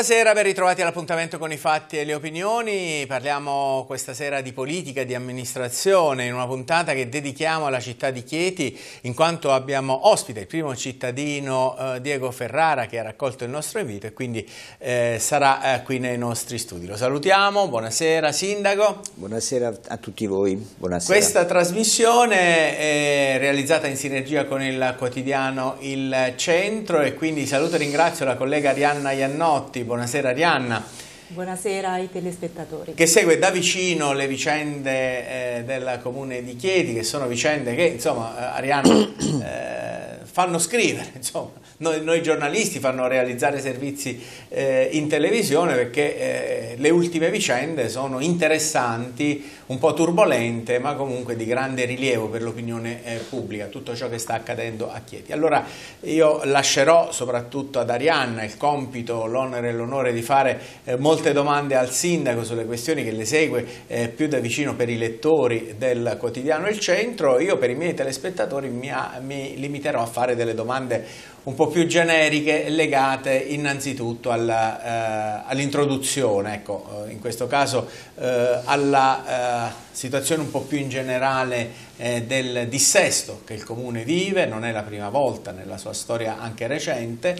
Buonasera, ben ritrovati all'appuntamento con i fatti e le opinioni. Parliamo questa sera di politica, e di amministrazione, in una puntata che dedichiamo alla città di Chieti, in quanto abbiamo ospite il primo cittadino eh, Diego Ferrara che ha raccolto il nostro invito e quindi eh, sarà eh, qui nei nostri studi. Lo salutiamo, buonasera Sindaco. Buonasera a tutti voi, buonasera. Questa trasmissione è realizzata in sinergia con il quotidiano Il Centro e quindi saluto e ringrazio la collega Arianna Iannotti Buonasera Arianna. Buonasera ai telespettatori. Che segue da vicino le vicende eh, del comune di Chieti, che sono vicende che, insomma, eh, Arianna... Eh, fanno scrivere, insomma, noi, noi, giornalisti fanno realizzare servizi eh, in televisione perché eh, le ultime vicende sono interessanti, un po' turbolente, ma comunque di grande rilievo per l'opinione eh, pubblica, tutto ciò che sta accadendo a Chieti. Allora io lascerò soprattutto ad Arianna il compito, l'onere e l'onore di fare eh, molte domande al sindaco sulle questioni che le segue eh, più da vicino per i lettori del quotidiano Il Centro, io per i miei telespettatori mi, ha, mi limiterò a fare delle domande un po' più generiche legate innanzitutto eh, all'introduzione, ecco, eh, all ecco, in questo caso eh, alla eh, situazione un po' più in generale eh, del dissesto che il Comune vive, non è la prima volta nella sua storia anche recente,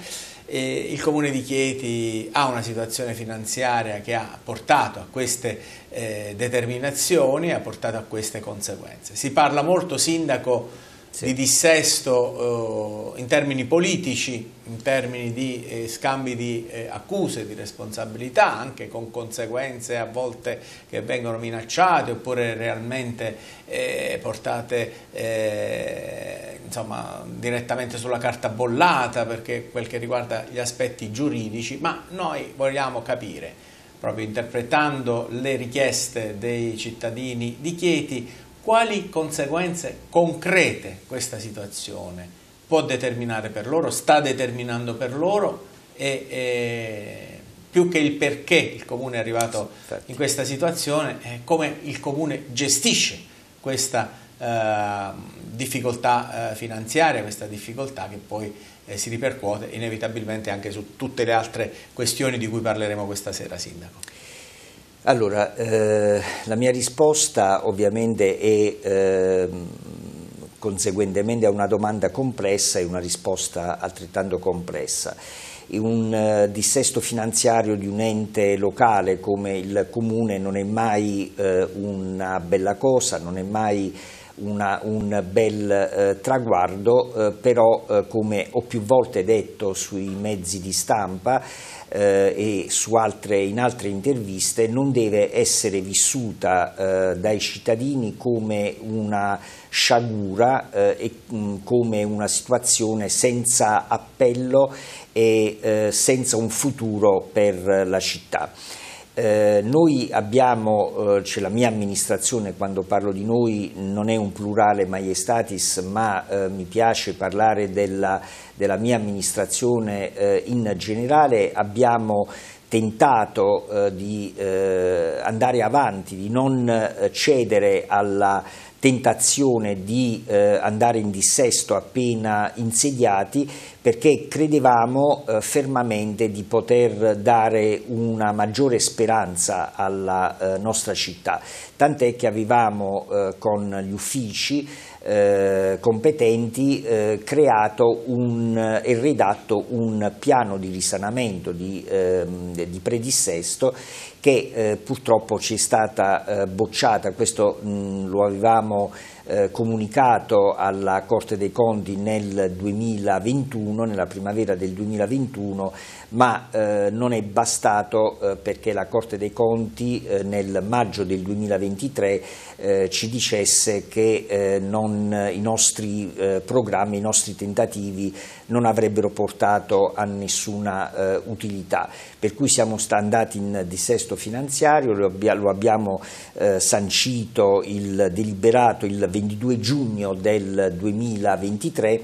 il Comune di Chieti ha una situazione finanziaria che ha portato a queste eh, determinazioni, ha portato a queste conseguenze. Si parla molto, Sindaco, sì. di dissesto eh, in termini politici, in termini di eh, scambi di eh, accuse, di responsabilità, anche con conseguenze a volte che vengono minacciate oppure realmente eh, portate eh, insomma, direttamente sulla carta bollata perché quel che riguarda gli aspetti giuridici, ma noi vogliamo capire proprio interpretando le richieste dei cittadini di Chieti, quali conseguenze concrete questa situazione può determinare per loro, sta determinando per loro e, e più che il perché il comune è arrivato in questa situazione, eh, come il comune gestisce questa eh, difficoltà eh, finanziaria, questa difficoltà che poi eh, si ripercuote inevitabilmente anche su tutte le altre questioni di cui parleremo questa sera, Sindaco. Allora, eh, la mia risposta ovviamente è eh, conseguentemente a una domanda complessa e una risposta altrettanto complessa. Un eh, dissesto finanziario di un ente locale come il comune non è mai eh, una bella cosa, non è mai una, un bel eh, traguardo, eh, però eh, come ho più volte detto sui mezzi di stampa eh, e altre, in altre interviste non deve essere vissuta eh, dai cittadini come una sciagura eh, e mh, mm, come una situazione senza appello e eh, senza un futuro per la città. Eh, noi abbiamo, eh, cioè la mia amministrazione, quando parlo di noi, non è un plurale maiestatis, ma eh, mi piace parlare della, della mia amministrazione eh, in generale, abbiamo tentato eh, di andare avanti, di non cedere alla tentazione di andare in dissesto appena insediati perché credevamo eh, fermamente di poter dare una maggiore speranza alla eh, nostra città, tant'è che avevamo eh, con gli uffici eh, competenti eh, creato un, e redatto un piano di risanamento, di, ehm, di predissesto che eh, purtroppo ci è stata eh, bocciata, questo mh, lo avevamo eh, comunicato alla Corte dei Conti nel 2021, nella primavera del 2021, ma eh, non è bastato eh, perché la Corte dei Conti eh, nel maggio del 2023 ci dicesse che non, i nostri programmi, i nostri tentativi non avrebbero portato a nessuna eh, utilità. Per cui siamo andati in dissesto finanziario, lo, abbia, lo abbiamo eh, sancito, il, deliberato il 22 giugno del 2023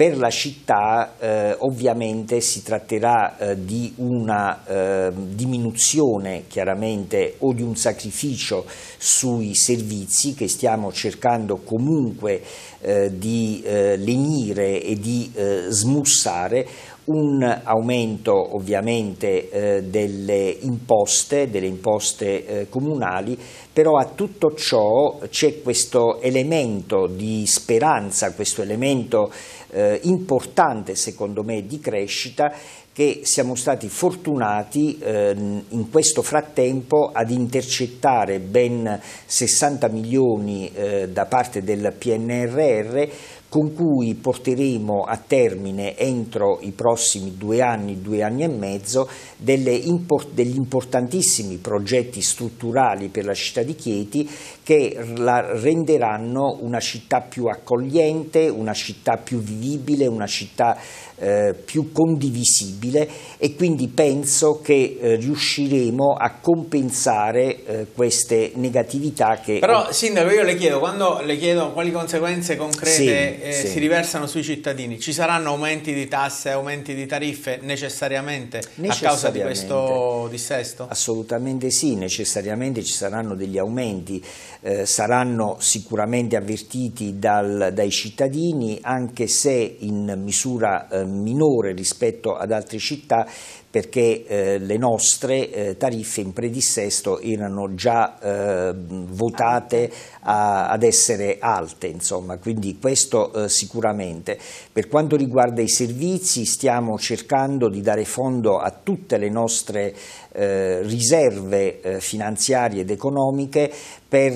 per la città eh, ovviamente si tratterà eh, di una eh, diminuzione chiaramente o di un sacrificio sui servizi che stiamo cercando comunque eh, di eh, lenire e di eh, smussare un aumento ovviamente delle imposte, delle imposte comunali, però a tutto ciò c'è questo elemento di speranza, questo elemento eh, importante secondo me di crescita che siamo stati fortunati eh, in questo frattempo ad intercettare ben 60 milioni eh, da parte del PNRR con cui porteremo a termine entro i prossimi due anni, due anni e mezzo, import, degli importantissimi progetti strutturali per la città di Chieti che la renderanno una città più accogliente, una città più vivibile, una città eh, più condivisibile e quindi penso che eh, riusciremo a compensare eh, queste negatività che... Però Sindaco io le chiedo, quando le chiedo quali conseguenze concrete sì, eh, sì. si riversano sui cittadini, ci saranno aumenti di tasse, aumenti di tariffe necessariamente, necessariamente, a causa di questo dissesto? Assolutamente sì, necessariamente ci saranno degli aumenti, eh, saranno sicuramente avvertiti dal, dai cittadini anche se in misura eh, minore rispetto ad altre città perché eh, le nostre eh, tariffe in predissesto erano già eh, votate a, ad essere alte, insomma. quindi questo eh, sicuramente. Per quanto riguarda i servizi stiamo cercando di dare fondo a tutte le nostre eh, riserve eh, finanziarie ed economiche per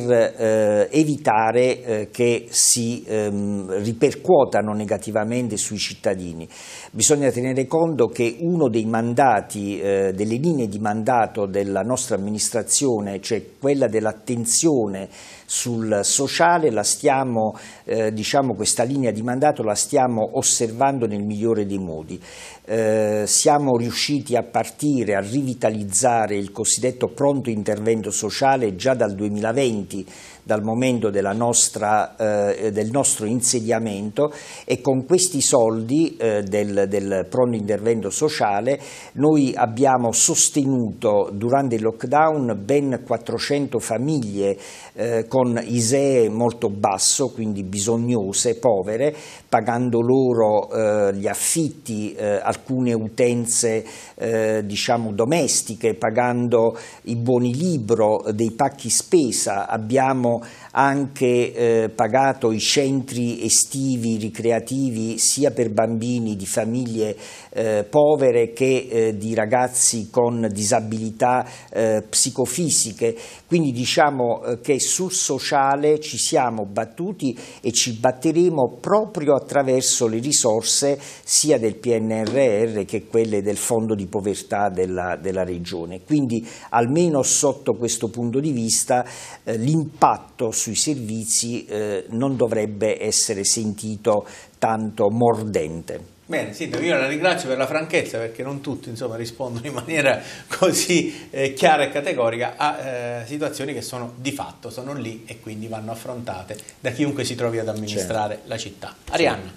evitare che si ehm, ripercuotano negativamente sui cittadini. Bisogna tenere conto che uno dei mandati risultati eh, delle linee di mandato della nostra amministrazione, cioè quella dell'attenzione sul sociale, stiamo, eh, diciamo, questa linea di mandato la stiamo osservando nel migliore dei modi. Eh, siamo riusciti a partire, a rivitalizzare il cosiddetto pronto intervento sociale già dal 2020, dal momento nostra, eh, del nostro insediamento e con questi soldi eh, del, del pronto intervento sociale noi abbiamo sostenuto durante il lockdown ben 400 famiglie eh, con Isee molto basso, quindi bisognose, povere, pagando loro eh, gli affitti, eh, alcune utenze eh, diciamo domestiche, pagando i buoni libro eh, dei pacchi spesa. Abbiamo anche eh, pagato i centri estivi ricreativi sia per bambini di famiglie eh, povere che eh, di ragazzi con disabilità eh, psicofisiche. Quindi diciamo eh, che sul sociale ci siamo battuti e ci batteremo proprio attraverso le risorse sia del PNRR che quelle del Fondo di povertà della, della regione. Quindi almeno sotto questo punto di vista eh, l'impatto sui servizi eh, non dovrebbe essere sentito tanto mordente. Bene, Sindaco, io la ringrazio per la franchezza perché non tutti insomma, rispondono in maniera così eh, chiara e categorica a eh, situazioni che sono di fatto, sono lì e quindi vanno affrontate da chiunque si trovi ad amministrare certo. la città. Arianna.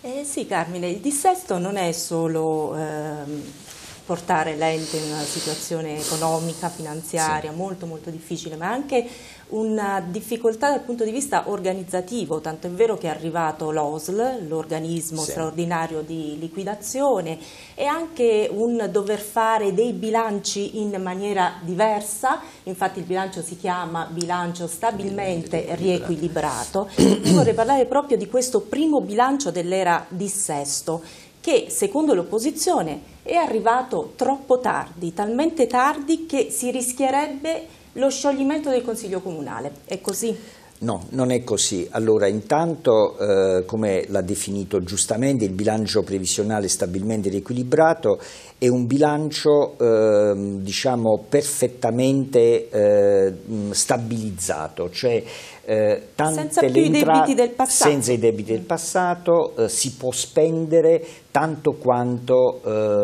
Eh, sì, Carmine, il dissesto non è solo ehm, portare l'ente in una situazione economica, finanziaria, sì. molto molto difficile, ma anche una difficoltà dal punto di vista organizzativo, tanto è vero che è arrivato l'OSL, l'organismo sì. straordinario di liquidazione, e anche un dover fare dei bilanci in maniera diversa, infatti il bilancio si chiama bilancio stabilmente riequilibrato. Io vorrei parlare proprio di questo primo bilancio dell'era dissesto, che secondo l'opposizione è arrivato troppo tardi, talmente tardi che si rischierebbe lo scioglimento del Consiglio Comunale. È così? No, non è così. Allora, intanto, eh, come l'ha definito giustamente, il bilancio previsionale stabilmente riequilibrato è un bilancio, eh, diciamo, perfettamente eh, stabilizzato, cioè eh, senza i debiti del passato, senza i debiti del passato eh, si può spendere tanto quanto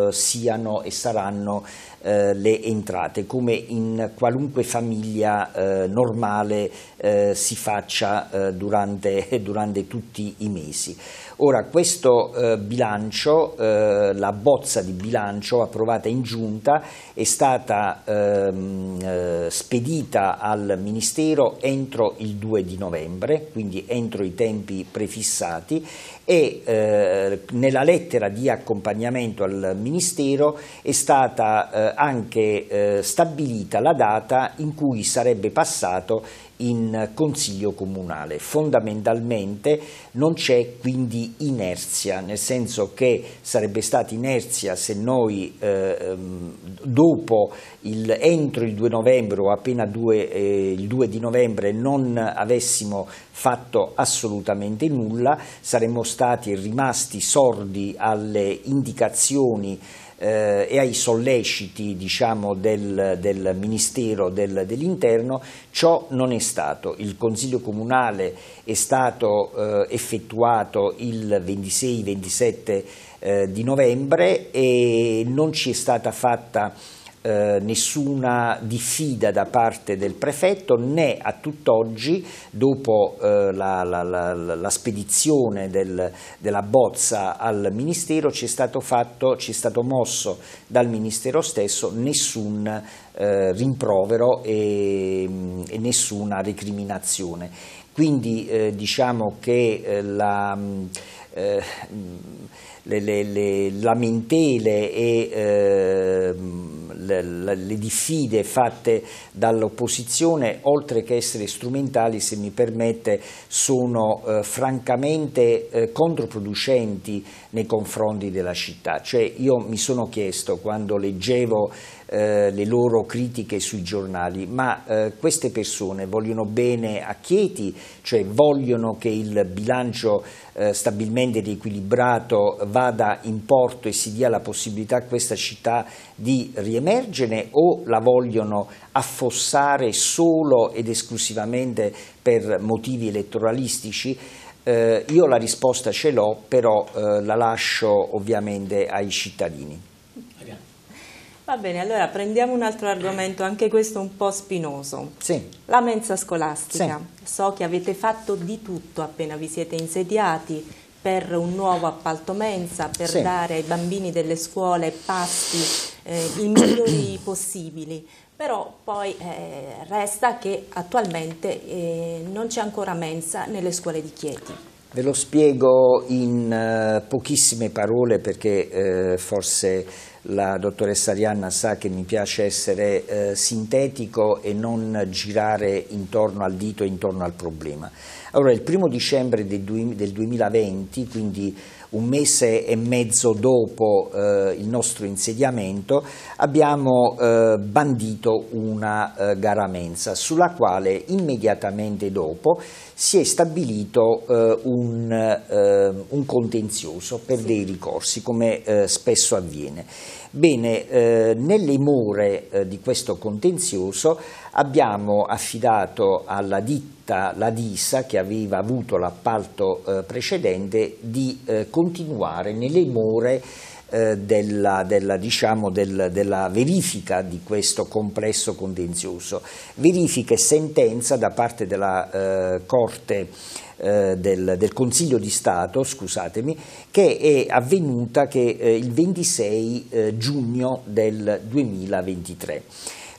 eh, siano e saranno eh, le entrate, come in qualunque famiglia eh, normale eh, si faccia eh, durante, durante tutti i mesi. Ora, questo eh, bilancio, eh, la bozza di bilancio approvata in giunta è stata ehm, eh, spedita al Ministero entro il 2 di novembre, quindi entro i tempi prefissati e eh, nella lettera di accompagnamento al Ministero è stata eh, anche eh, stabilita la data in cui sarebbe passato in consiglio comunale. Fondamentalmente non c'è quindi inerzia, nel senso che sarebbe stata inerzia se noi eh, ehm, dopo il, entro il 2 novembre o appena 2, eh, il 2 di novembre non avessimo fatto assolutamente nulla, saremmo stati rimasti sordi alle indicazioni eh, e ai solleciti diciamo, del, del, Ministero del, dell'Interno, ciò non è stato. Il Consiglio Comunale è stato eh, effettuato il 26-27 eh, di novembre e non ci è stata fatta eh, nessuna diffida da parte del prefetto né a tutt'oggi, dopo eh, la, la, la, la, spedizione del, della bozza al Ministero, ci è stato, fatto, ci è stato mosso dal Ministero stesso nessun eh, rimprovero e, e nessuna recriminazione. Quindi eh, diciamo che eh, la... Mh, mm, eh, le, le, le lamentele e eh, le, le, diffide fatte dall'opposizione, oltre che essere strumentali, se mi permette, sono eh, francamente eh, controproducenti nei confronti della città. Cioè io mi sono chiesto quando leggevo eh, le loro critiche sui giornali, ma eh, queste persone vogliono bene a Chieti, cioè vogliono che il bilancio eh, stabilmente riequilibrato vada in porto e si dia la possibilità a questa città di riemergere o la vogliono affossare solo ed esclusivamente per motivi elettoralistici? Eh, io la risposta ce l'ho, però eh, la lascio ovviamente ai cittadini. Va bene, allora prendiamo un altro argomento, anche questo un po' spinoso. Sì. La mensa scolastica. Sì. So che avete fatto di tutto appena vi siete insediati per un nuovo appalto mensa, per sì. dare ai bambini delle scuole pasti eh, i migliori possibili. Però poi eh, resta che attualmente eh, non c'è ancora mensa nelle scuole di Chieti. Ve lo spiego in eh, pochissime parole perché eh, forse la dottoressa Arianna sa che mi piace essere eh, sintetico e non girare intorno al dito, intorno al problema. Allora, il primo dicembre del, 2020, quindi un mese e mezzo dopo eh, il nostro insediamento, abbiamo eh, bandito una eh, gara mensa sulla quale immediatamente dopo si è stabilito eh, un, eh, un, contenzioso per sì. dei ricorsi, come eh, spesso avviene. Bene, eh, nelle more eh, di questo contenzioso abbiamo affidato alla ditta la DISA, che aveva avuto l'appalto eh, precedente, di continuare nelle more eh, della, della, diciamo, del, della, verifica di questo complesso contenzioso. Verifica e sentenza da parte della eh, Corte eh, del, del, Consiglio di Stato, scusatemi, che è avvenuta che, eh, il 26 eh, giugno del 2023.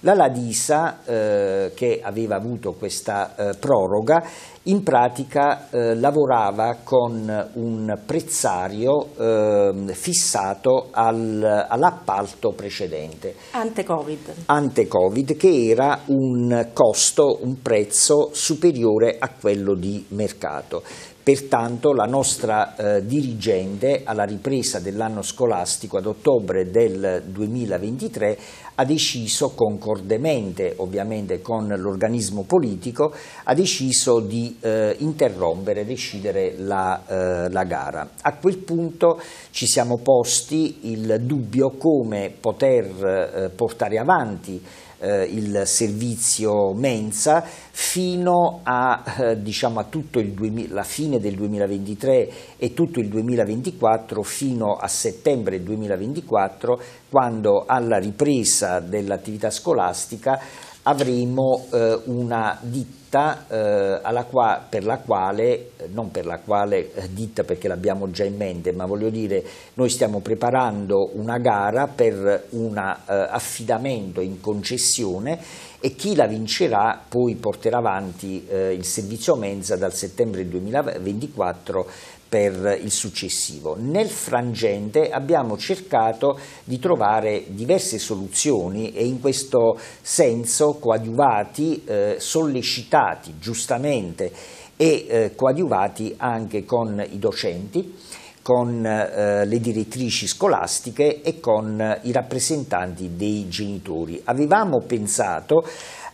La Ladisa, eh, che aveva avuto questa eh, proroga, in pratica eh, lavorava con un prezzario eh, fissato al, all'appalto precedente. Ante-Covid. Ante-Covid, che era un costo, un prezzo superiore a quello di mercato. Pertanto la nostra eh, dirigente alla ripresa dell'anno scolastico ad ottobre del 2023 ha deciso concordemente ovviamente con l'organismo politico ha deciso di eh, interrompere, decidere la, eh, la, gara. A quel punto ci siamo posti il dubbio come poter eh, portare avanti eh, il servizio mensa fino a, eh, diciamo, a tutto il 2000, la fine del 2023 e tutto il 2024 fino a settembre 2024 quando alla ripresa dell'attività scolastica avremo eh, una ditta ditta eh, qua, per la quale, eh, non per la quale eh, ditta perché l'abbiamo già in mente, ma voglio dire noi stiamo preparando una gara per un eh, affidamento in concessione e chi la vincerà poi porterà avanti eh, il servizio mensa dal settembre 2024 per il successivo. Nel frangente abbiamo cercato di trovare diverse soluzioni e in questo senso coadiuvati, eh, sollecitati giustamente e eh, coadiuvati anche con i docenti con eh, le direttrici scolastiche e con i rappresentanti dei genitori. Avevamo pensato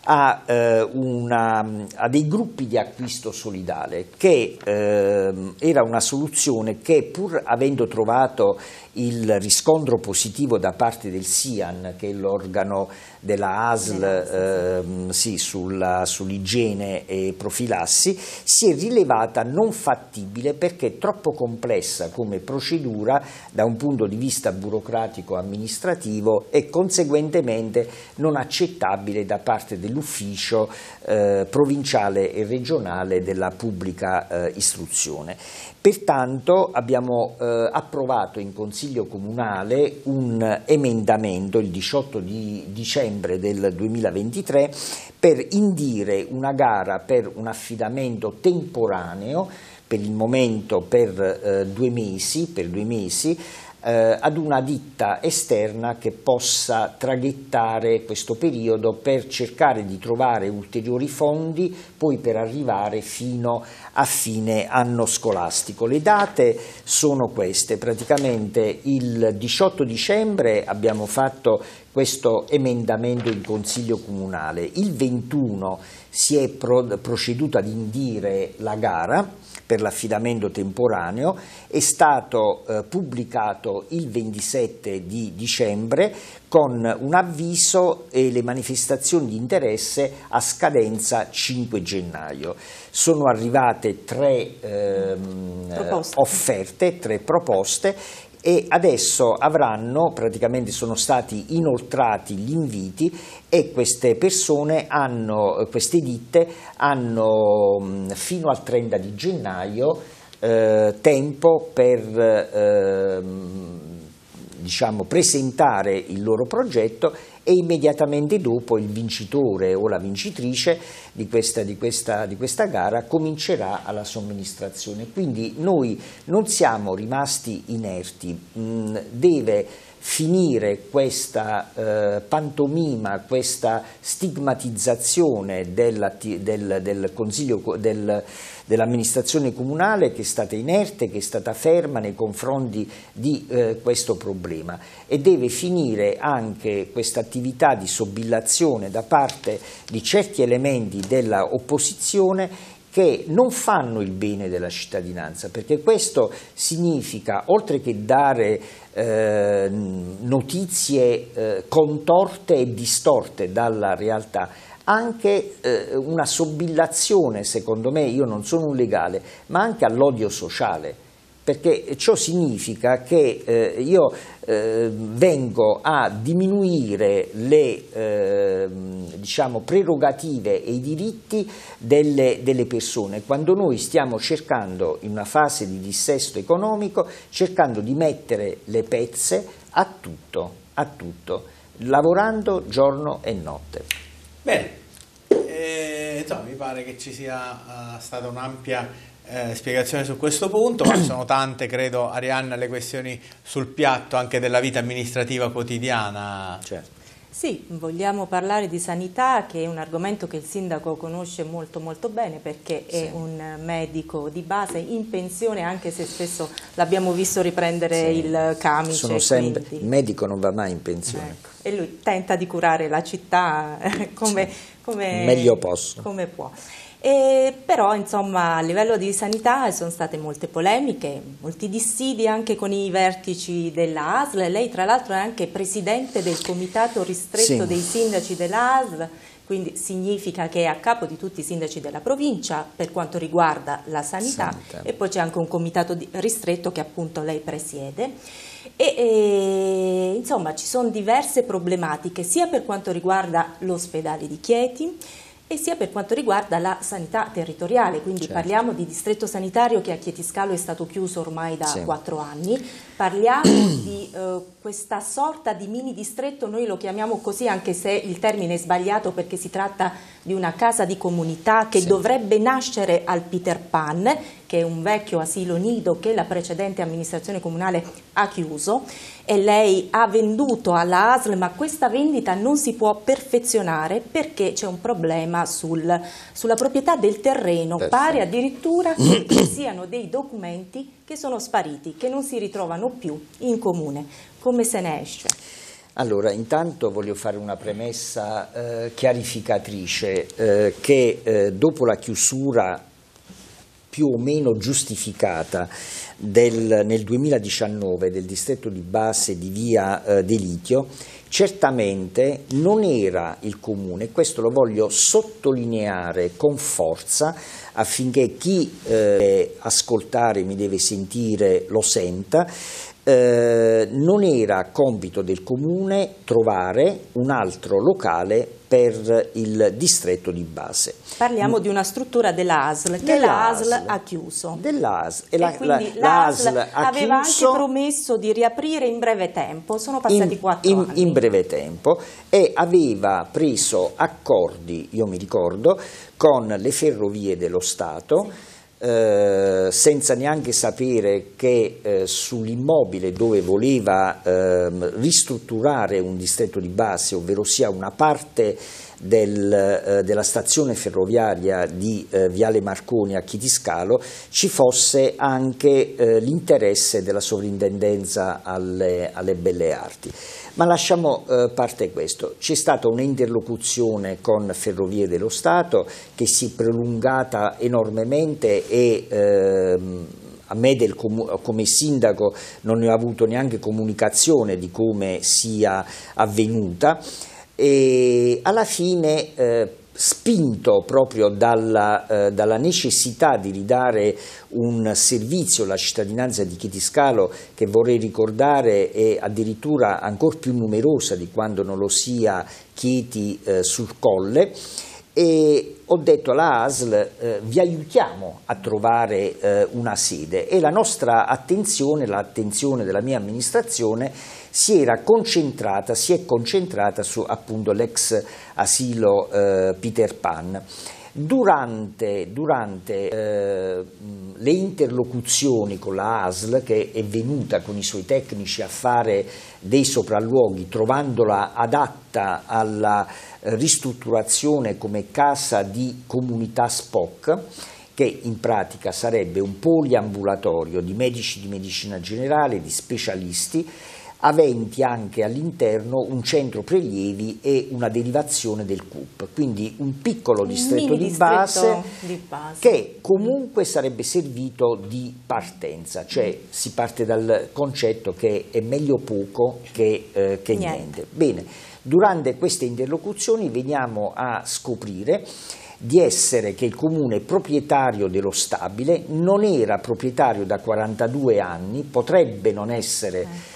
a, eh, una, a, dei gruppi di acquisto solidale, che eh, era una soluzione che pur avendo trovato il riscontro positivo da parte del SIAN, che è l'organo della ASL ehm, sì, sull'igiene e profilassi, si è rilevata non fattibile perché troppo complessa come procedura da un punto di vista burocratico-amministrativo e conseguentemente non accettabile da parte dell'ufficio eh, provinciale e regionale della pubblica eh, istruzione. Pertanto abbiamo eh, approvato in Consiglio Comunale un emendamento il 18 di dicembre del 2023 per indire una gara per un affidamento temporaneo per il momento per, eh, due mesi, per due mesi eh, ad una ditta esterna che possa traghettare questo periodo per cercare di trovare ulteriori fondi poi per arrivare fino a fine anno scolastico. Le date sono queste, praticamente il 18 dicembre abbiamo fatto questo emendamento in Consiglio Comunale, il 21 dicembre si è pro- proceduto ad indire la gara per l'affidamento temporaneo, è stato eh, pubblicato il 27 di dicembre con un avviso e le manifestazioni di interesse a scadenza 5 gennaio. Sono arrivate tre ehm, offerte, tre proposte e adesso avranno, praticamente sono stati inoltrati gli inviti e queste persone hanno, queste ditte hanno fino al 30 di gennaio eh, tempo per eh, diciamo, presentare il loro progetto e immediatamente dopo il vincitore o la vincitrice di questa, di questa, di questa gara comincerà alla somministrazione. Quindi noi non siamo rimasti inerti, mm, deve finire questa eh, pantomima, questa stigmatizzazione del, del, del Consiglio del dell'amministrazione comunale che è stata inerte, che è stata ferma nei confronti di eh, questo problema e deve finire anche questa attività di sobillazione da parte di certi elementi dell'opposizione che non fanno il bene della cittadinanza, perché questo significa, oltre che dare eh, notizie eh, contorte e distorte dalla realtà, anche eh, una sobillazione, secondo me, io non sono un legale, ma anche all'odio sociale perché ciò significa che eh, io eh, vengo a diminuire le eh, diciamo, prerogative e i diritti delle, delle, persone, quando noi stiamo cercando, in una fase di dissesto economico, cercando di mettere le pezze a tutto, a tutto lavorando giorno e notte. Bene, eh, insomma, mi pare che ci sia uh, stata un'ampia eh, spiegazione su questo punto, ma sono tante, credo, Arianna, le questioni sul piatto anche della vita amministrativa quotidiana. Certo. Sì, vogliamo parlare di sanità che è un argomento che il sindaco conosce molto molto bene perché sì. è un medico di base in pensione anche se spesso l'abbiamo visto riprendere sì. il camice. Sono sempre, quindi... Il medico non va mai in pensione. Ecco. E lui tenta di curare la città come, sì. come, meglio posso. come può. E però insomma a livello di sanità sono state molte polemiche, molti dissidi anche con i vertici della ASL, lei tra l'altro è anche presidente del comitato ristretto sì. dei sindaci della ASL, quindi significa che è a capo di tutti i sindaci della provincia per quanto riguarda la sanità, sanità. e poi c'è anche un comitato ristretto che appunto lei presiede. E, e, insomma ci sono diverse problematiche sia per quanto riguarda l'ospedale di Chieti, e sia per quanto riguarda la sanità territoriale, quindi certo. parliamo di distretto sanitario che a Chietiscalo è stato chiuso ormai da sì. anni, parliamo di eh, questa sorta di mini distretto, noi lo chiamiamo così anche se il termine è sbagliato perché si tratta di una casa di comunità che sì. dovrebbe nascere al Peter Pan che è un vecchio asilo nido che la precedente amministrazione comunale ha chiuso e lei ha venduto alla ASL ma questa vendita non si può perfezionare perché c'è un problema sul, sulla proprietà del terreno, Perfetto. pare addirittura che ci siano dei documenti che sono spariti, che non si ritrovano più in comune. Come se ne esce? Allora, intanto voglio fare una premessa eh, chiarificatrice eh, che eh, dopo la chiusura più o meno giustificata del, nel 2019 del distretto di base di via eh, De certamente non era il comune, questo lo voglio sottolineare con forza affinché chi eh, ascoltare mi deve sentire lo senta, eh, non era compito del comune trovare un altro locale per il distretto di base. Parliamo mm. di una struttura dell'ASL che l'ASL ha chiuso. Dell'ASL e, la, e quindi l'ASL aveva chiuso, anche promesso di riaprire in breve tempo, sono passati quattro anni. In breve tempo e aveva preso accordi, io mi ricordo, con le ferrovie dello Stato. Sì eh, senza neanche sapere che eh, sull'immobile dove voleva eh, ristrutturare un distretto di base, ovvero sia una parte del, eh, della stazione ferroviaria di eh, Viale Marconi a Chitiscalo ci fosse anche eh, l'interesse della sovrintendenza alle, alle belle arti. Ma lasciamo eh, parte questo. C'è stata un'interlocuzione con Ferrovie dello Stato che si è prolungata enormemente e ehm, a me del, come sindaco non ne ho avuto neanche comunicazione di come sia avvenuta e alla fine eh, spinto proprio dalla, eh, dalla, necessità di ridare un servizio alla cittadinanza di Chitiscalo che vorrei ricordare è addirittura ancora più numerosa di quando non lo sia Chieti eh, sul Colle e ho detto alla ASL eh, vi aiutiamo a trovare eh, una sede e la nostra attenzione, l'attenzione della mia amministrazione si era concentrata, si è concentrata su appunto l'ex asilo eh, Peter Pan. Durante, durante eh, le interlocuzioni con la ASL, che è venuta con i suoi tecnici a fare dei sopralluoghi, trovandola adatta alla ristrutturazione come casa di comunità SPOC, che in pratica sarebbe un poliambulatorio di medici di medicina generale, di specialisti, aventi anche all'interno un centro prelievi e una derivazione del CUP, quindi un piccolo distretto, di, distretto base di, base che comunque sarebbe servito di partenza, cioè si parte dal concetto che è meglio poco che, eh, che niente. niente. Bene, durante queste interlocuzioni veniamo a scoprire di essere che il comune proprietario dello stabile non era proprietario da 42 anni, potrebbe non essere eh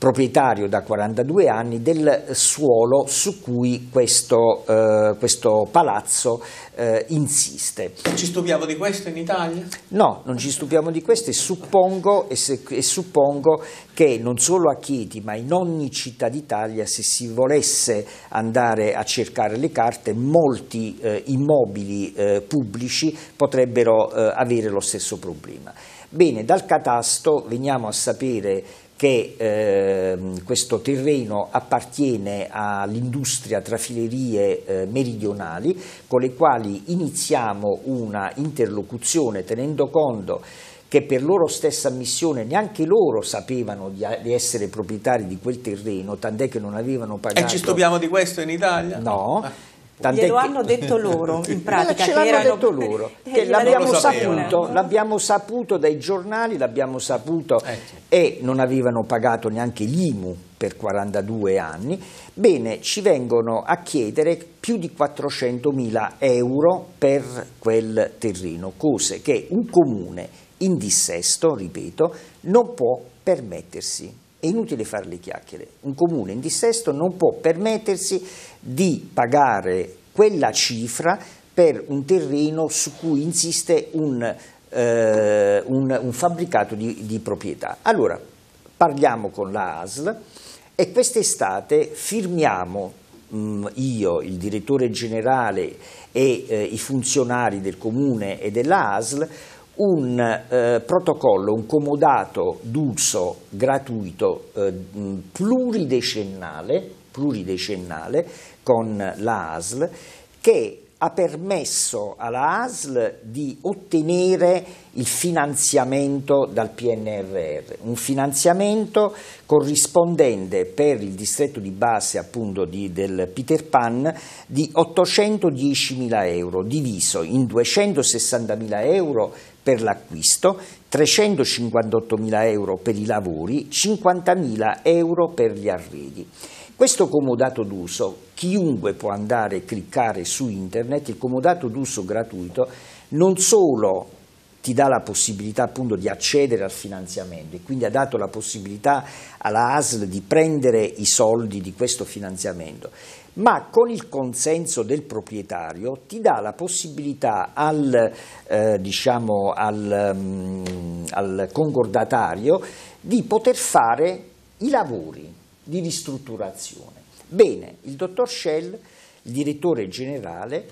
proprietario da 42 anni del suolo su cui questo, eh, questo palazzo eh, insiste. Ci stupiamo di questo in Italia? No, non ci stupiamo di questo e suppongo, e se, e suppongo che non solo a Chieti ma in ogni città d'Italia se si volesse andare a cercare le carte molti eh, immobili eh, pubblici potrebbero eh, avere lo stesso problema. Bene, dal catasto veniamo a sapere che eh, questo terreno appartiene all'industria trafilerie eh, meridionali con le quali iniziamo una interlocuzione tenendo conto che per loro stessa missione neanche loro sapevano di, di, essere proprietari di quel terreno, tant'è che non avevano pagato. E ci stupiamo di questo in Italia? No. Ah Tant'è Glielo che... hanno detto loro, in pratica. Ce l'hanno erano... detto loro, che eh, l'abbiamo saputo, l'abbiamo saputo dai giornali, l'abbiamo saputo eh. e non avevano pagato neanche l'IMU per 42 anni. Bene, ci vengono a chiedere più di 400 mila euro per quel terreno, cose che un comune in dissesto, ripeto, non può permettersi. È inutile fare le chiacchiere. Un comune in dissesto non può permettersi di pagare quella cifra per un terreno su cui insiste un, eh, un, un fabbricato di, di proprietà. Allora, parliamo con la ASL e quest'estate firmiamo mm, io, il direttore generale e eh, i funzionari del comune e della ASL un eh, protocollo, un comodato d'uso gratuito eh, pluridecennale, pluridecennale con la ASL che ha permesso alla ASL di ottenere il finanziamento dal PNRR, un finanziamento corrispondente per il distretto di base appunto di, del Peter Pan di 810 mila euro diviso in 260 mila euro per l'acquisto, 358.000 euro per i lavori, 50.000 euro per gli arredi. Questo comodato d'uso, chiunque può andare a cliccare su internet, il comodato d'uso gratuito non solo ti dà la possibilità appunto di accedere al finanziamento e quindi ha dato la possibilità alla ASL di prendere i soldi di questo finanziamento, ma con il consenso del proprietario ti dà la possibilità al, eh, diciamo al, um, al concordatario di poter fare i lavori di ristrutturazione. Bene, il dottor Schell, il direttore generale,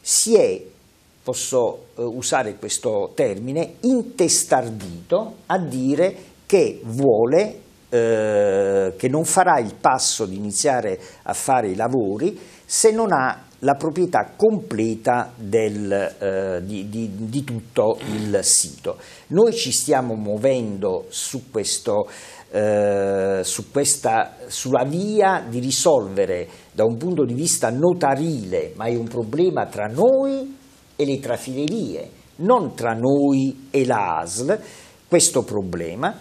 si è, posso eh, usare questo termine, intestardito a dire che vuole eh, che non farà il passo di iniziare a fare i lavori se non ha la proprietà completa del, eh, di, di, di, tutto il sito. Noi ci stiamo muovendo su questo, eh, su questa, sulla via di risolvere da un punto di vista notarile, ma è un problema tra noi e le trafilerie, non tra noi e la ASL, questo problema.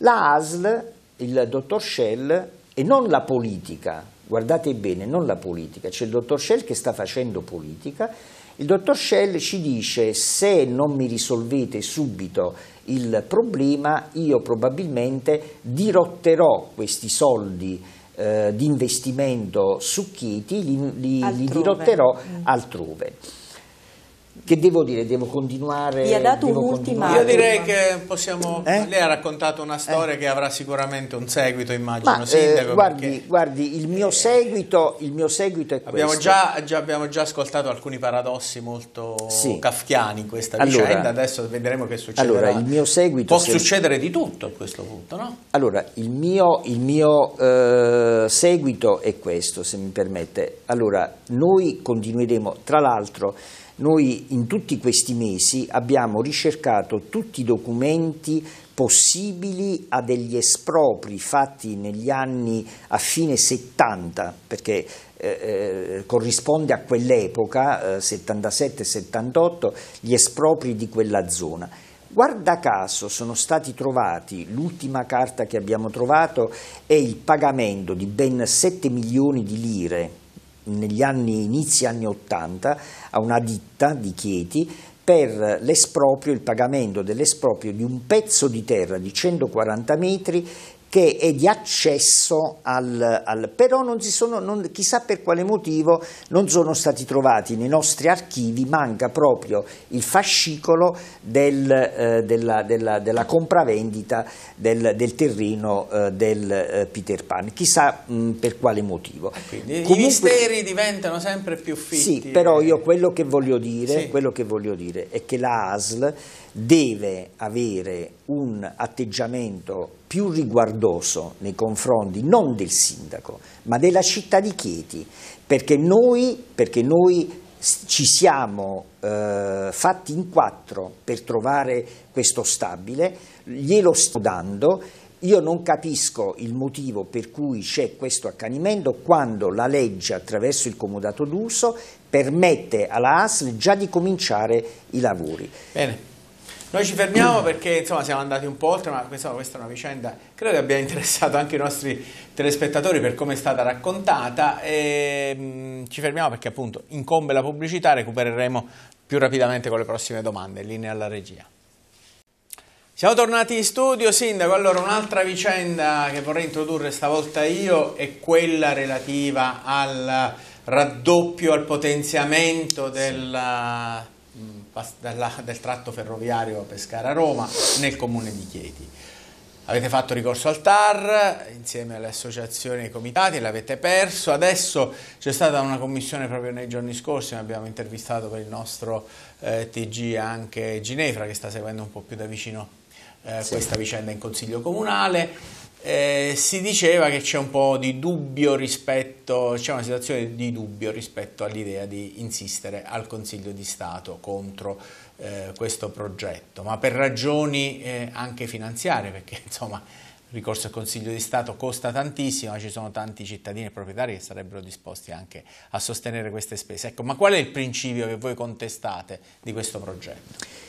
La ASL il dottor Shell e non la politica, guardate bene, non la politica, c'è il dottor Shell che sta facendo politica, il dottor Shell ci dice se non mi risolvete subito il problema io probabilmente dirotterò questi soldi eh, di investimento su Chieti, li, li, li dirotterò mm. altrove. Che devo dire? Devo continuare? Mi ha dato un'ultima... Io direi che possiamo... Eh? Lei ha raccontato una storia eh? che avrà sicuramente un seguito, immagino, Ma, eh, Sindaco. Eh, guardi, perché... guardi il, mio eh, seguito, il, mio seguito, è abbiamo questo. Già, già, abbiamo già ascoltato alcuni paradossi molto sì. kafkiani in questa allora, vicenda, adesso vedremo che succederà. Allora, seguito, Può se... succedere di tutto a questo punto, no? Allora, il mio, il mio eh, seguito è questo, se mi permette. Allora, noi continueremo, tra l'altro... Noi in tutti questi mesi abbiamo ricercato tutti i documenti possibili a degli espropri fatti negli anni a fine 70, perché eh, eh, corrisponde a quell'epoca, eh, 77-78, gli espropri di quella zona. Guarda caso sono stati trovati, l'ultima carta che abbiamo trovato è il pagamento di ben 7 milioni di lire negli anni, inizi anni 80 a una ditta di Chieti per l'esproprio, il pagamento dell'esproprio di un pezzo di terra di 140 metri che è di accesso al, al però non si sono, non, chissà per quale motivo non sono stati trovati nei nostri archivi, manca proprio il fascicolo del, eh, della, della, della, compravendita del, del terreno eh, del eh, Peter Pan, chissà mh, mm, per quale motivo. Quindi, Comunque, I misteri diventano sempre più fitti. Sì, però eh. io quello che voglio dire, sì. quello che voglio dire è che la ASL deve avere un atteggiamento più riguardoso nei confronti non del sindaco, ma della città di Chieti, perché noi, perché noi ci siamo eh, fatti in quattro per trovare questo stabile, glielo sto dando io non capisco il motivo per cui c'è questo accanimento quando la legge attraverso il comodato d'uso permette alla ASL già di cominciare i lavori. Bene. Noi ci fermiamo perché insomma, siamo andati un po' oltre, ma insomma, questa è una vicenda credo che abbia interessato anche i nostri telespettatori per come è stata raccontata. E, ehm, mh, ci fermiamo perché appunto incombe la pubblicità, recupereremo più rapidamente con le prossime domande. Linea alla regia. Siamo tornati in studio, Sindaco. Allora, un'altra vicenda che vorrei introdurre stavolta io è quella relativa al raddoppio, al potenziamento del. Sì dalla, del tratto ferroviario Pescara-Roma nel comune di Chieti. Avete fatto ricorso al TAR insieme alle associazioni e ai comitati, l'avete perso. Adesso c'è stata una commissione proprio nei giorni scorsi, ne abbiamo intervistato per il nostro eh, TG anche Ginefra che sta seguendo un po' più da vicino eh, sì. questa vicenda in Consiglio Comunale eh, si diceva che c'è un po' di dubbio rispetto, c'è una situazione di dubbio rispetto all'idea di insistere al Consiglio di Stato contro eh, questo progetto, ma per ragioni eh, anche finanziarie, perché insomma il ricorso al Consiglio di Stato costa tantissimo, ma ci sono tanti cittadini e proprietari che sarebbero disposti anche a sostenere queste spese. Ecco, ma qual è il principio che voi contestate di questo progetto?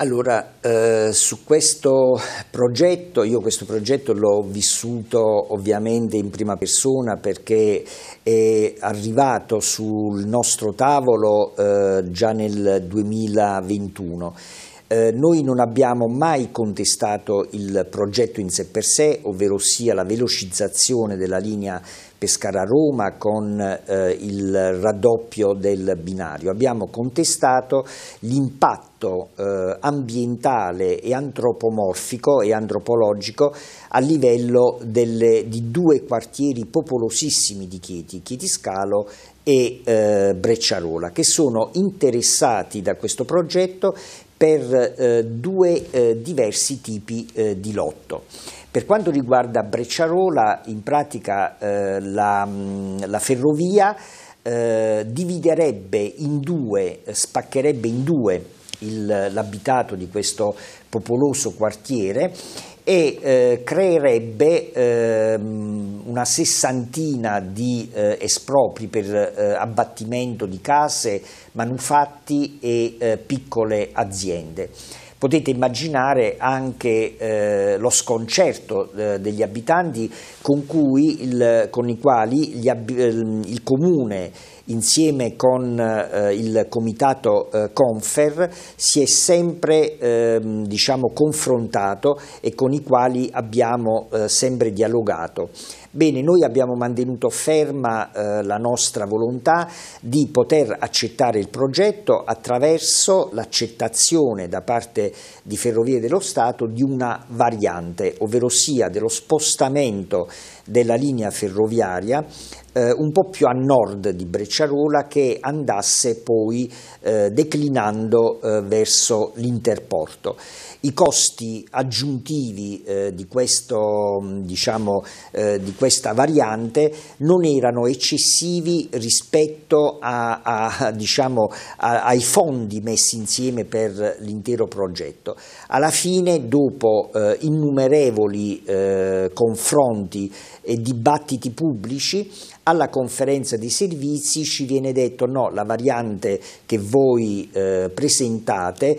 Allora, eh, su questo progetto, io questo progetto l'ho vissuto ovviamente in prima persona perché è arrivato sul nostro tavolo eh, già nel 2021. Eh, noi non abbiamo mai contestato il progetto in sé per sé, ovvero sia la velocizzazione della linea Pescara-Roma con eh, il raddoppio del binario. Abbiamo contestato l'impatto eh, ambientale e antropomorfico e antropologico a livello delle, di due quartieri popolosissimi di Chieti, Chieti Scalo e eh, Brecciarola, che sono interessati da questo progetto per eh, due eh, diversi tipi eh, di lotto. Per quanto riguarda Brecciarola, in pratica eh, la, mm, la, ferrovia eh, dividerebbe in due, spaccherebbe in due l'abitato di questo popoloso quartiere e eh, creerebbe eh, una sessantina di eh, espropri per eh, abbattimento di case, manufatti e eh, piccole aziende potete immaginare anche eh, lo sconcerto eh, degli abitanti con, il, con i quali gli, ehm, il comune insieme con eh, il comitato eh, Confer si è sempre eh, diciamo, confrontato e con i quali abbiamo eh, sempre dialogato. Bene, noi abbiamo mantenuto ferma eh, la nostra volontà di poter accettare il progetto attraverso l'accettazione da parte di Ferrovie dello Stato di una variante, ovvero sia dello spostamento della linea ferroviaria eh, un po' più a nord di Brecciarola che andasse poi eh, declinando eh, verso l'interporto. I costi aggiuntivi eh, di, questo, diciamo, eh, di, questa variante non erano eccessivi rispetto a, a, diciamo, a, ai fondi messi insieme per l'intero progetto. Alla fine, dopo eh, innumerevoli eh, confronti e dibattiti pubblici, alla conferenza dei servizi ci viene detto no, la variante che voi eh, presentate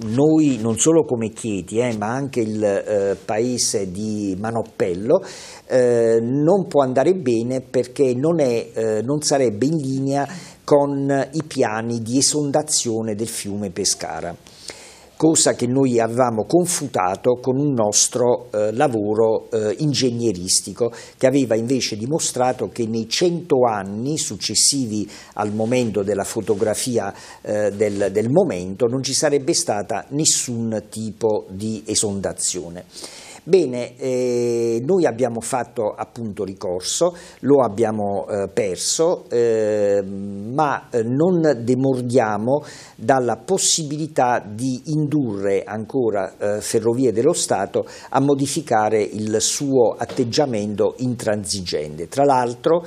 noi non solo come Chieti, eh, ma anche il eh, paese di Manoppello, eh, non può andare bene perché non, è, eh, non sarebbe in linea con i piani di esondazione del fiume Pescara cosa che noi avevamo confutato con un nostro eh, lavoro eh, ingegneristico che aveva invece dimostrato che nei cento anni successivi al momento della fotografia eh, del, del momento non ci sarebbe stata nessun tipo di esondazione. Bene, eh, noi abbiamo fatto appunto ricorso, lo abbiamo eh, perso, ehm, eh, ma non demordiamo dalla possibilità di indurre ancora eh, Ferrovie dello Stato a modificare il suo atteggiamento intransigente. Tra l'altro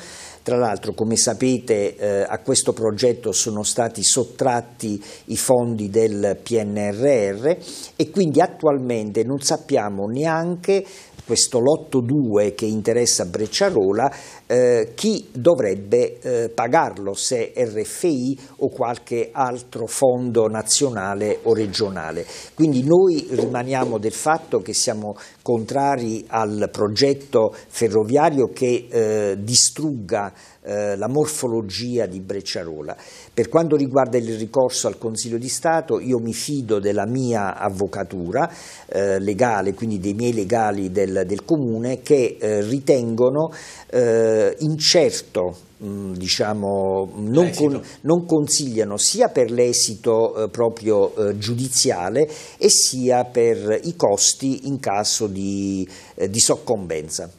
tra l'altro, come sapete, eh, a questo progetto sono stati sottratti i fondi del PNRR e quindi attualmente non sappiamo neanche questo lotto 2 che interessa Brecciarola, eh, chi dovrebbe eh, pagarlo se RFI o qualche altro fondo nazionale o regionale. Quindi noi rimaniamo del fatto che siamo contrari al progetto ferroviario che eh, distrugga eh, la morfologia di Brecciarola. Per quanto riguarda il ricorso al Consiglio di Stato, io mi fido della mia avvocatura eh, legale, quindi dei miei legali del, del Comune, che eh, ritengono eh, incerto diciamo, non, con, non, consigliano sia per l'esito eh, proprio eh, giudiziale e sia per i costi in caso di, eh, di soccombenza.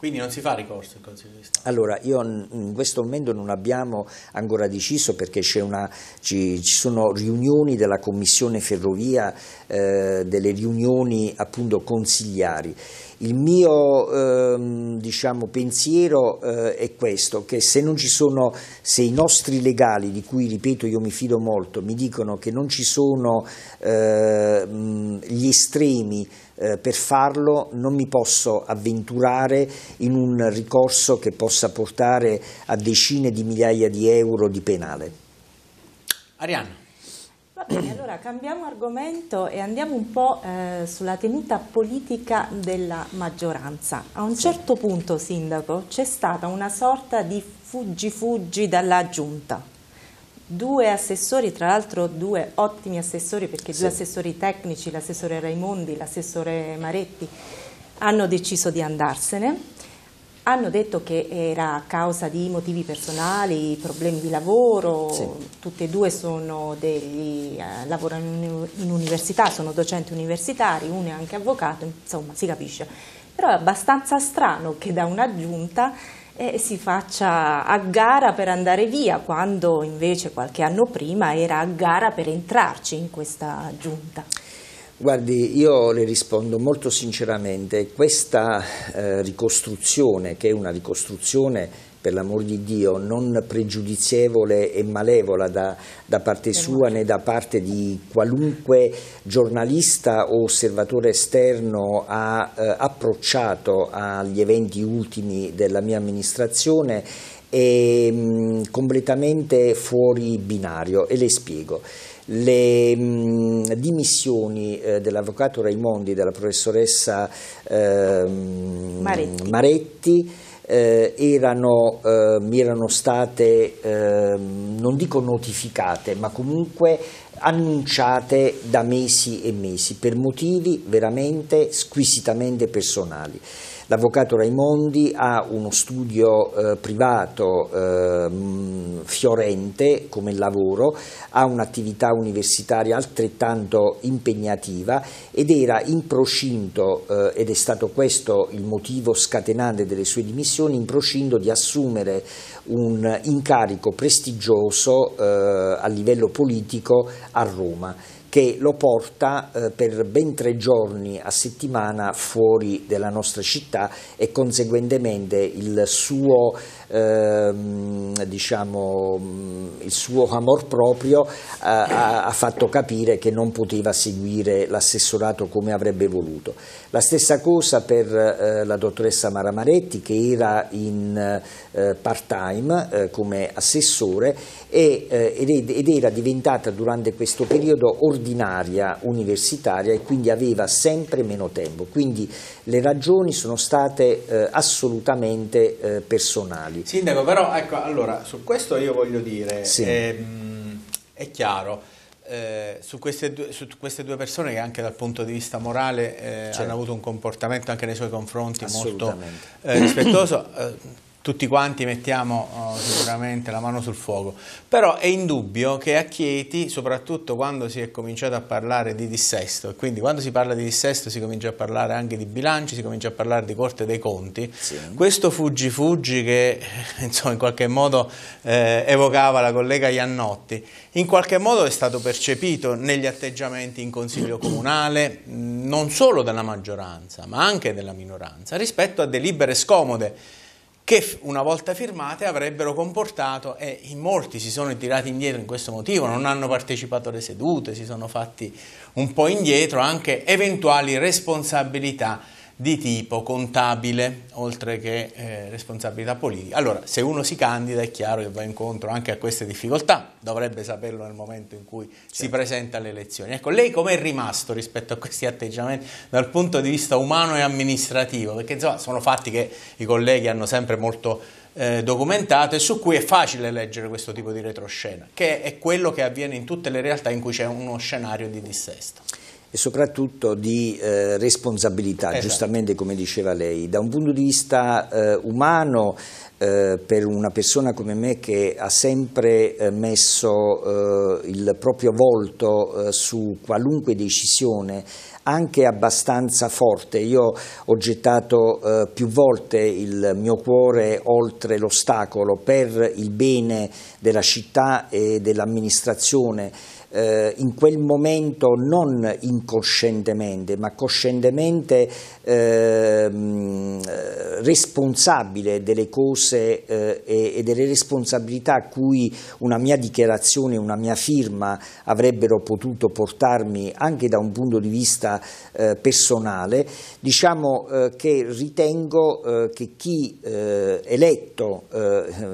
Quindi non si fa ricorso in Consiglio di Stato? Allora, io in questo momento non abbiamo ancora deciso perché una, ci, ci, sono riunioni della Commissione Ferrovia, eh, delle riunioni appunto consigliari. Il mio ehm, diciamo, pensiero eh, è questo, che se, sono, se i nostri legali, di cui ripeto io mi fido molto, mi dicono che non ci sono ehm, gli estremi eh, per farlo non mi posso avventurare in un ricorso che possa portare a decine di migliaia di euro di penale. Arianna. Va bene, allora cambiamo argomento e andiamo un po' eh, sulla tenuta politica della maggioranza. A un sì. certo punto, Sindaco, c'è stata una sorta di fuggi-fuggi dalla giunta. Due assessori, tra l'altro due ottimi assessori, perché sì. due assessori tecnici, l'assessore Raimondi, l'assessore Maretti, hanno deciso di andarsene hanno detto che era a causa di motivi personali, problemi di lavoro, sì. tutti e due degli, eh, lavorano in, in università, sono docenti universitari, uno è anche avvocato, insomma si capisce. Però è abbastanza strano che da una giunta eh, si faccia a gara per andare via, quando invece qualche anno prima era a gara per entrarci in questa giunta. Guardi, io le rispondo molto sinceramente, questa eh, ricostruzione, che è una ricostruzione per l'amor di Dio non pregiudizievole e malevola da, da parte sua né da parte di qualunque giornalista o osservatore esterno ha eh, approcciato agli eventi ultimi della mia amministrazione, è mh, mm, completamente fuori binario e le spiego le mh, dimissioni eh, dell'avvocato Raimondi, della professoressa eh, Maretti, Maretti eh, erano, ehm, mi erano state, ehm, non dico notificate, ma comunque annunciate da mesi e mesi per motivi veramente squisitamente personali. L'avvocato Raimondi ha uno studio eh, privato eh, fiorente come lavoro, ha un'attività universitaria altrettanto impegnativa ed era in procinto, eh, ed è stato questo il motivo scatenante delle sue dimissioni, in proscinto di assumere un incarico prestigioso eh, a livello politico a Roma che lo porta eh, per ben tre giorni a settimana fuori della nostra città e conseguentemente il suo, ehm, diciamo, mm, il suo amor proprio eh, ha, ha, fatto capire che non poteva seguire l'assessorato come avrebbe voluto. La stessa cosa per eh, la dottoressa Mara Maretti che era in eh, part time eh, come assessore eh, ed era diventata durante questo periodo ordinaria universitaria e quindi aveva sempre meno tempo. Quindi le ragioni sono state eh, assolutamente eh, personali. Sindaco, però ecco, allora su questo io voglio dire, sì. ehm, è chiaro. Eh, su, queste due, su, queste due, persone che anche dal punto di vista morale eh, certo. hanno avuto un comportamento anche nei suoi confronti molto eh, rispettoso, tutti quanti mettiamo oh, sicuramente la mano sul fuoco, però è indubbio che a Chieti, soprattutto quando si è cominciato a parlare di dissesto, e quindi quando si parla di dissesto si comincia a parlare anche di bilanci, si comincia a parlare di corte dei conti, sì. questo fuggi fuggi che insomma, in qualche modo eh, evocava la collega Iannotti, in qualche modo è stato percepito negli atteggiamenti in Consiglio Comunale, non solo dalla maggioranza ma anche della minoranza, rispetto a delibere scomode che una volta firmate avrebbero comportato, e in molti si sono tirati indietro in questo motivo, non hanno partecipato alle sedute, si sono fatti un po' indietro, anche eventuali responsabilità di tipo contabile, oltre che eh, responsabilità politica. Allora, se uno si candida è chiaro che va incontro anche a queste difficoltà, dovrebbe saperlo nel momento in cui certo. si presenta alle elezioni. Ecco, lei com'è rimasto rispetto a questi atteggiamenti dal punto di vista umano e amministrativo? Perché insomma, sono fatti che i colleghi hanno sempre molto eh, documentato e su cui è facile leggere questo tipo di retroscena, che è quello che avviene in tutte le realtà in cui c'è uno scenario di dissesto e soprattutto di eh, responsabilità, esatto. giustamente come diceva lei. Da un punto di vista eh, umano, eh, per una persona come me che ha sempre eh, messo eh, il proprio volto eh, su qualunque decisione, anche abbastanza forte, io ho gettato più volte il mio cuore oltre l'ostacolo per il bene della città e dell'amministrazione eh, in quel momento non incoscientemente ma coscientemente ehm, eh, responsabile delle cose eh, e, e, delle responsabilità a cui una mia dichiarazione, una mia firma avrebbero potuto portarmi anche da un punto di vista eh, personale, diciamo eh, che ritengo eh, che chi eletto,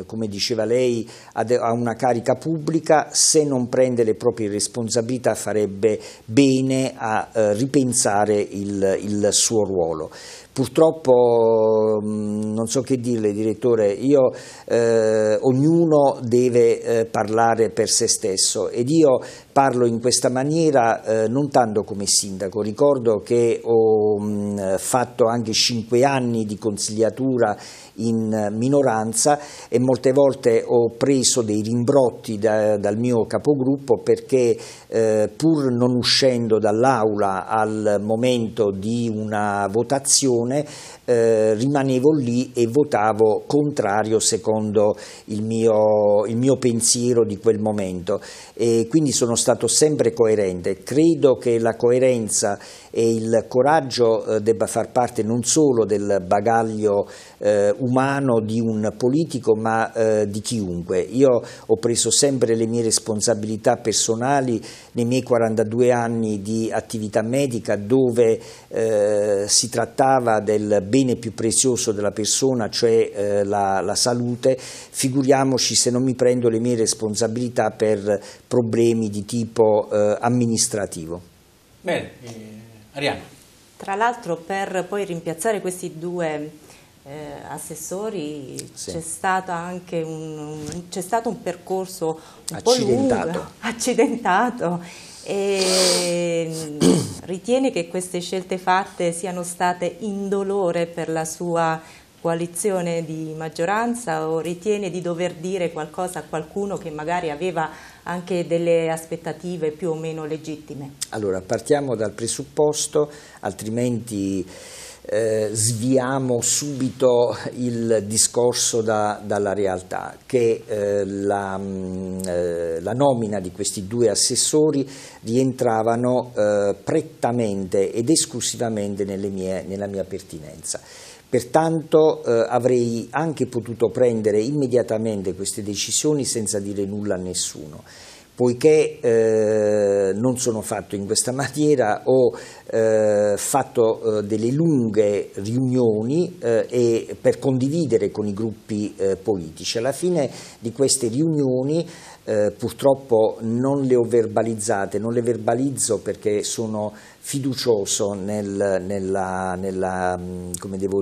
come diceva lei, a una carica pubblica, se non prende le proprie responsabilità farebbe bene a eh, ripensare il, il suo ruolo. Purtroppo mm, non so che dirle direttore, io, eh, ognuno deve eh, parlare per se stesso ed io parlo in questa maniera eh, non tanto come sindaco, ricordo che ho mh, mm, fatto anche cinque anni di consigliatura in minoranza e molte volte ho preso dei rimbrotti da, dal mio capogruppo perché eh, pur non uscendo dall'aula al momento di una votazione né? eh, rimanevo lì e votavo contrario secondo il mio, il mio pensiero di quel momento e quindi sono stato sempre coerente. Credo che la coerenza e il coraggio eh, debba far parte non solo del bagaglio eh, umano di un politico ma eh, di chiunque. Io ho preso sempre le mie responsabilità personali nei miei 42 anni di attività medica dove eh, si trattava del bene bene più prezioso della persona, cioè eh, la, la, salute, figuriamoci se non mi prendo le mie responsabilità per problemi di tipo eh, amministrativo. Bene, eh, Arianna. Tra l'altro per poi rimpiazzare questi due eh, assessori sì. c'è stato anche un, un, stato un percorso un accidentato. po' lungo, accidentato e mm, ritiene che queste scelte fatte siano state indolore per la sua coalizione di maggioranza o ritiene di dover dire qualcosa a qualcuno che magari aveva anche delle aspettative più o meno legittime? Allora, partiamo dal presupposto, altrimenti eh, sviamo subito il discorso da, dalla realtà, che eh, la, mh, mm, eh, la, nomina di questi due assessori rientravano eh, prettamente ed esclusivamente mie, nella mia pertinenza. Pertanto eh, avrei anche potuto prendere immediatamente queste decisioni senza dire nulla a nessuno poiché eh, non sono fatto in questa maniera, ho eh, fatto eh, delle lunghe riunioni eh, per condividere con i gruppi eh, politici. Alla fine di queste riunioni eh, purtroppo non le ho verbalizzate, non le verbalizzo perché sono fiducioso nel, nella, nella,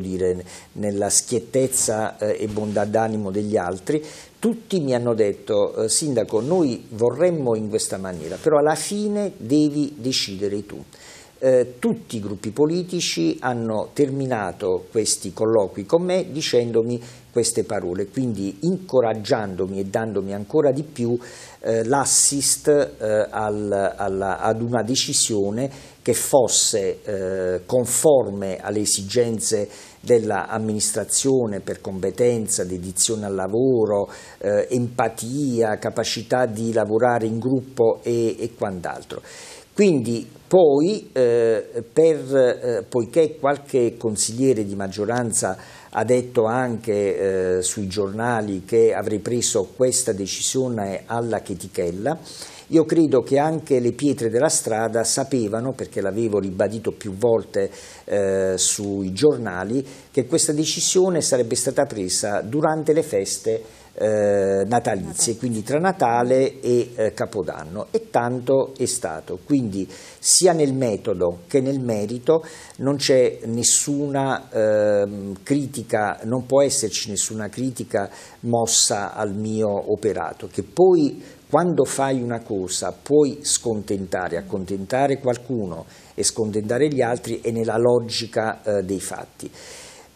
dire, nella, schiettezza e bontà d'animo degli altri, tutti mi hanno detto, eh, sindaco, noi vorremmo in questa maniera, però alla fine devi decidere tu. Eh, tutti i gruppi politici hanno terminato questi colloqui con me dicendomi queste parole, quindi incoraggiandomi e dandomi ancora di più eh, l'assist eh, al, ad una decisione che fosse eh, conforme alle esigenze dell'amministrazione per competenza, dedizione al lavoro, eh, empatia, capacità di lavorare in gruppo e, e quant'altro. Quindi poi, eh, per, eh, poiché qualche consigliere di maggioranza ha detto anche eh, sui giornali che avrei preso questa decisione alla chetichella, io credo che anche le pietre della strada sapevano, perché l'avevo ribadito più volte eh, sui giornali, che questa decisione sarebbe stata presa durante le feste eh, natalizie, quindi tra Natale e eh, Capodanno e tanto è stato, quindi sia nel metodo che nel merito non c'è nessuna eh, critica, non può esserci nessuna critica mossa al mio operato, che poi quando fai una cosa puoi scontentare, accontentare qualcuno e scontentare gli altri è nella logica eh, dei fatti.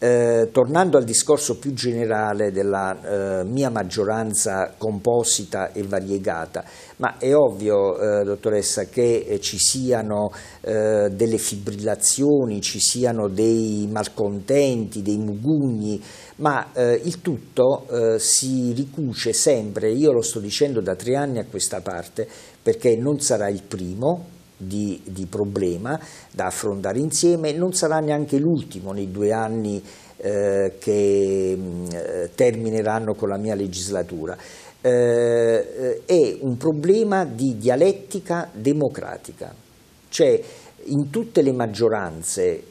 Eh, tornando al discorso più generale della eh, mia maggioranza composita e variegata, ma è ovvio, eh, dottoressa, che eh, ci siano eh, delle fibrillazioni, ci siano dei malcontenti, dei mugugni, ma eh, il tutto si ricuce sempre, io lo sto dicendo da tre anni a questa parte, perché non sarà il primo, di, di problema da affrontare insieme, non sarà neanche l'ultimo nei due anni eh, che mh, mm, eh, termineranno con la mia legislatura. Eh, eh, è un problema di dialettica democratica, cioè in tutte le maggioranze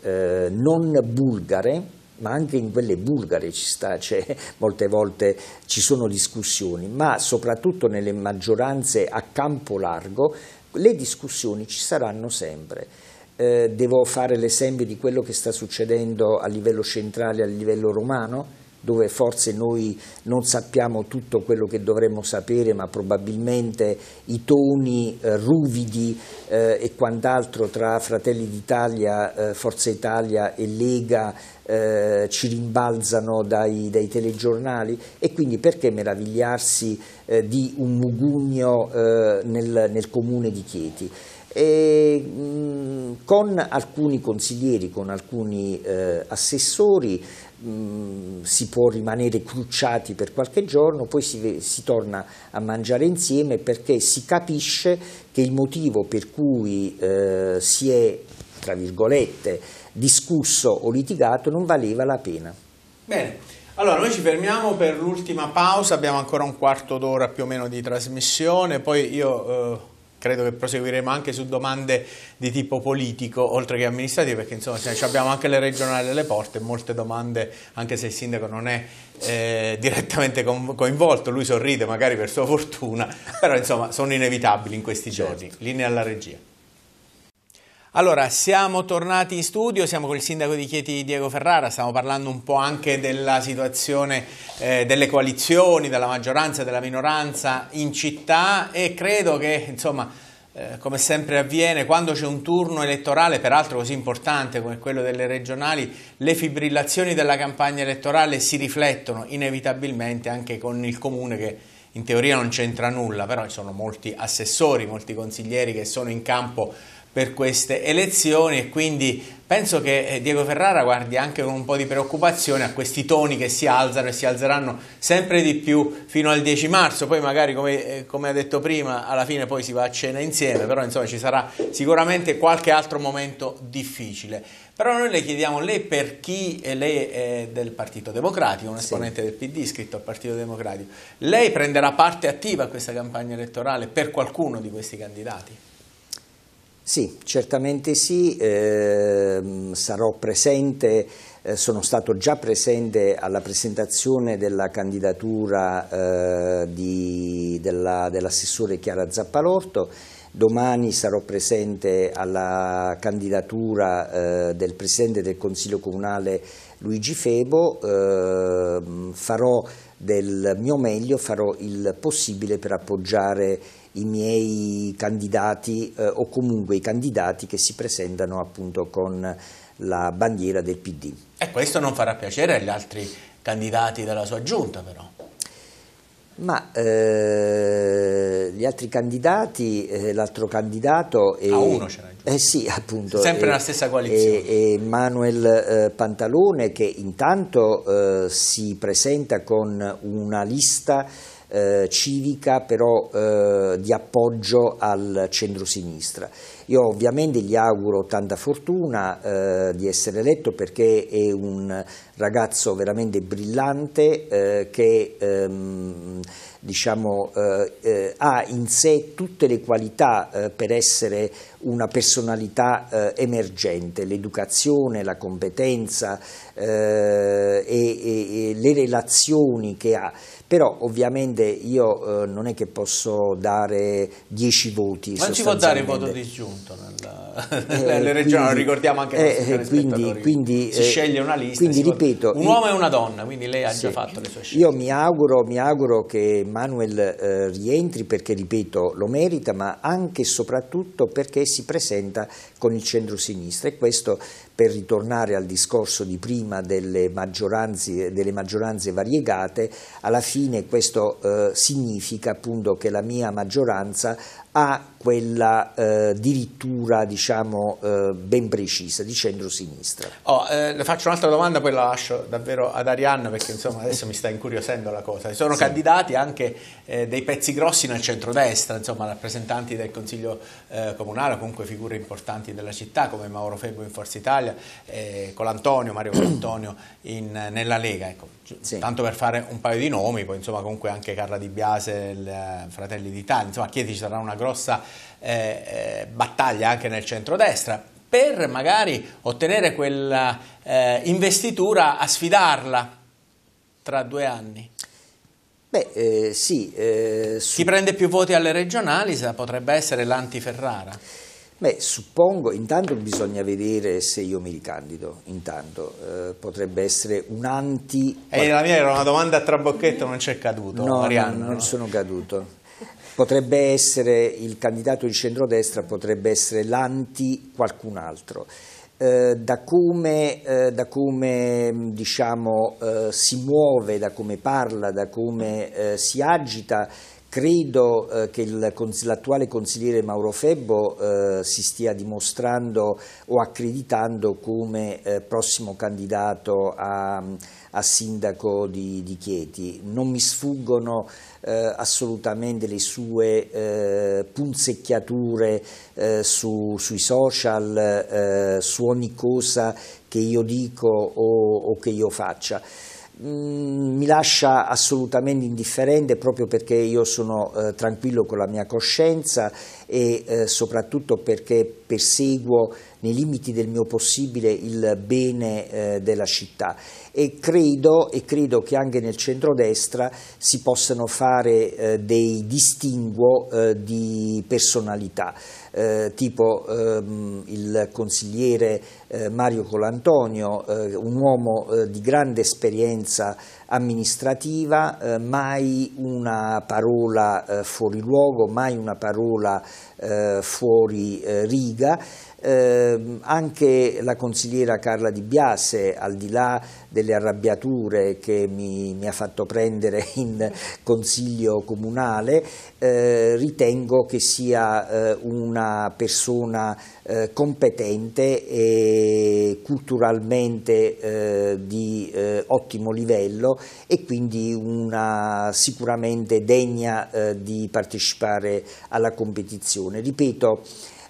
eh, non bulgare, ma anche in quelle bulgare ci sta, cioè, molte volte ci sono discussioni, ma soprattutto nelle maggioranze a campo largo le discussioni ci saranno sempre. Eh, devo fare l'esempio di quello che sta succedendo a livello centrale, a livello romano? dove forse noi non sappiamo tutto quello che dovremmo sapere, ma probabilmente i toni eh, ruvidi eh, e quant'altro tra Fratelli d'Italia, eh, Forza Italia e Lega eh, ci rimbalzano dai, dai, telegiornali e quindi perché meravigliarsi eh, di un mugugno eh, nel, nel, comune di Chieti? E, mh, mm, con alcuni consiglieri, con alcuni eh, assessori Mm, si può rimanere crucciati per qualche giorno, poi si, si torna a mangiare insieme perché si capisce che il motivo per cui eh, si è, tra virgolette, discusso o litigato non valeva la pena. Bene. Allora, noi ci fermiamo per l'ultima pausa, abbiamo ancora un quarto d'ora più o meno di trasmissione, poi io eh credo che proseguiremo anche su domande di tipo politico, oltre che amministrativo, perché insomma abbiamo anche le regionali alle porte, molte domande, anche se il sindaco non è eh, direttamente coinvolto, lui sorride magari per sua fortuna, però insomma sono inevitabili in questi certo. giorni. Linea alla regia. Allora, siamo tornati in studio, siamo con il sindaco di Chieti Diego Ferrara, stiamo parlando un po' anche della situazione eh, delle coalizioni, della maggioranza e della minoranza in città e credo che, insomma, eh, come sempre avviene, quando c'è un turno elettorale, peraltro così importante come quello delle regionali, le fibrillazioni della campagna elettorale si riflettono inevitabilmente anche con il comune che in teoria non c'entra nulla, però ci sono molti assessori, molti consiglieri che sono in campo per queste elezioni e quindi penso che eh, Diego Ferrara guardi anche con un po' di preoccupazione a questi toni che si alzano e si alzeranno sempre di più fino al 10 marzo, poi magari come, eh, come ha detto prima alla fine poi si va a cena insieme, però insomma ci sarà sicuramente qualche altro momento difficile. Però noi le chiediamo, lei per chi eh, lei è del Partito Democratico, un esponente sì. del PD iscritto al Partito Democratico, lei prenderà parte attiva a questa campagna elettorale per qualcuno di questi candidati? Sì, certamente sì, eh, sarò presente, eh, sono stato già presente alla presentazione della candidatura eh, dell'assessore dell Chiara Zappalorto, domani sarò presente alla candidatura eh, del Presidente del Consiglio Comunale Luigi Febo, ehm, farò del mio meglio, farò il possibile per appoggiare i miei candidati eh, o comunque i candidati che si presentano appunto con la bandiera del PD. E questo non farà piacere agli altri candidati della sua giunta però. Ma eh, gli altri candidati, eh, l'altro candidato è, A ah, uno ce eh, sì, appunto, sempre nella stessa coalizione. È, è Manuel eh, Pantalone che intanto eh, si presenta con una lista eh, civica però eh, di appoggio al centrosinistra. Io ovviamente gli auguro tanta fortuna eh, di essere eletto perché è un ragazzo veramente brillante eh, che ehm, diciamo, eh, eh ha in sé tutte le qualità eh, per essere una personalità eh, emergente, l'educazione, la competenza e, e, e, le relazioni che ha. Però ovviamente io non è che posso dare 10 voti. Ma ci si può dare voto disgiunto nella, nella regione, ricordiamo anche eh, quindi, quindi, si sceglie una lista. Quindi ripeto, ripeto, un uomo e una donna, quindi lei ha sì, già fatto le sue scelte. Io mi auguro, mi auguro che Manuel eh, rientri perché, ripeto, lo merita, ma anche e soprattutto perché si presenta con il centro-sinistra e questo per ritornare al discorso di prima delle maggioranze, delle maggioranze variegate, alla fine questo eh, significa appunto che la mia maggioranza ha quella eh, dirittura diciamo, eh, ben precisa di centrosinistra. Oh, eh, le faccio un'altra domanda, poi la lascio davvero ad Arianna perché insomma, adesso mi sta incuriosendo la cosa. Sono sì. candidati anche eh, dei pezzi grossi nel centrodestra, insomma, rappresentanti del Consiglio eh, Comunale, comunque figure importanti della città come Mauro Febo in Forza Italia, eh, Colantonio, Mario Colantonio in, nella Lega. Ecco, sì. Tanto per fare un paio di nomi, poi insomma, comunque anche Carla Di Biase, il, Fratelli d'Italia, insomma a Chieti ci sarà una grossa eh, eh, battaglia anche nel centrodestra per magari ottenere quella eh, investitura a sfidarla tra due anni? Beh, eh, sì. Eh, su... Chi prende più voti alle regionali potrebbe essere l'anti-Ferrara. Beh, suppongo, intanto bisogna vedere se io mi ricandido, intanto eh, potrebbe essere un anti... E eh, la mia era una domanda a trabocchetto, non c'è caduto, no, Mariano. No, non sono caduto potrebbe essere il candidato di centrodestra, potrebbe essere l'anti qualcun altro. Eh, da come, eh, da come mm, diciamo, eh, si muove, da come parla, da come eh, si agita, credo eh, che l'attuale consigliere Mauro Febbo eh, si stia dimostrando o accreditando come prossimo candidato a mm, a sindaco di, di Chieti, non mi sfuggono eh, assolutamente le sue eh, punzecchiature eh, su, sui social, eh, su ogni cosa che io dico o, o che io faccia mm, mi lascia assolutamente indifferente proprio perché io sono eh, tranquillo con la mia coscienza e eh, soprattutto perché perseguo nei limiti del mio possibile il bene eh, della città e credo, e credo che anche nel centrodestra si possano fare eh, dei distinguo eh, di personalità. Eh, tipo ehm, il consigliere eh, Mario Colantonio, eh, un uomo eh, di grande esperienza amministrativa, eh, mai una parola eh, fuori luogo, mai una parola fuori riga eh, anche la consigliera Carla Di Biase, al di là delle arrabbiature che mi, mi ha fatto prendere in consiglio comunale, eh, ritengo che sia eh, una persona eh, competente e culturalmente eh, di eh, ottimo livello e quindi una sicuramente degna di partecipare alla competizione. Ripeto,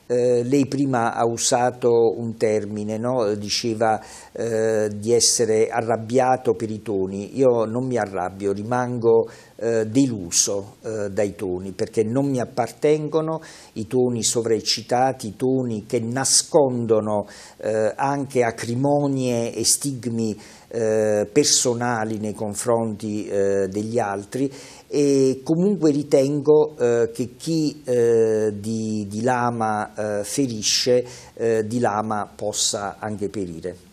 eh, lei prima ha usato un termine, no? diceva eh, di essere arrabbiato per i toni, io non mi arrabbio, rimango eh, deluso eh, dai toni perché non mi appartengono i toni sovraeccitati, i toni che nascondono eh, anche acrimonie e stigmi eh, personali nei confronti eh, degli altri e comunque ritengo eh, che chi eh, di, di, lama eh, ferisce, di lama possa anche perire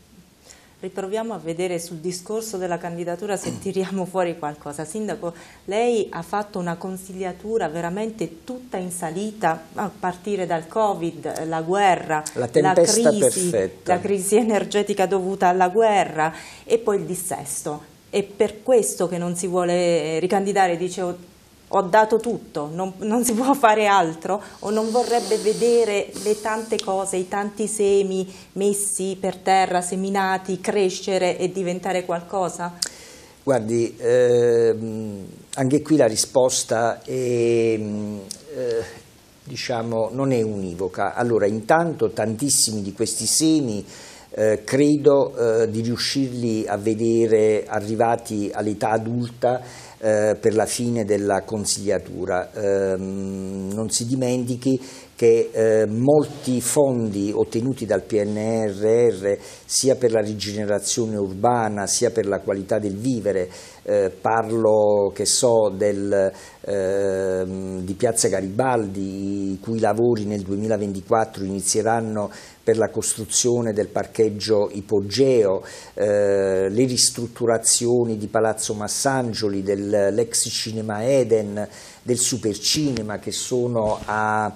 riproviamo a vedere sul discorso della candidatura se tiriamo fuori qualcosa. Sindaco, lei ha fatto una consigliatura veramente tutta in salita, a partire dal Covid, la guerra, la, la crisi, la crisi energetica dovuta alla guerra e poi il dissesto. È per questo che non si vuole ricandidare, dicevo ho dato tutto, non, non, si può fare altro o non vorrebbe vedere le tante cose, i tanti semi messi per terra, seminati, crescere e diventare qualcosa? Guardi, ehm, anche qui la risposta è, mm, eh, diciamo, non è univoca. Allora, intanto tantissimi di questi semi eh, credo eh, di riuscirli a vedere arrivati all'età adulta eh, per la fine della consigliatura. Ehm, non si dimentichi che eh, molti fondi ottenuti dal PNRR sia per la rigenerazione urbana sia per la qualità del vivere, eh, parlo che so del, eh, di Piazza Garibaldi i cui lavori nel 2024 inizieranno per la costruzione del parcheggio Ipogeo, eh, le ristrutturazioni di Palazzo Massangioli, dell'ex cinema Eden, del supercinema che sono a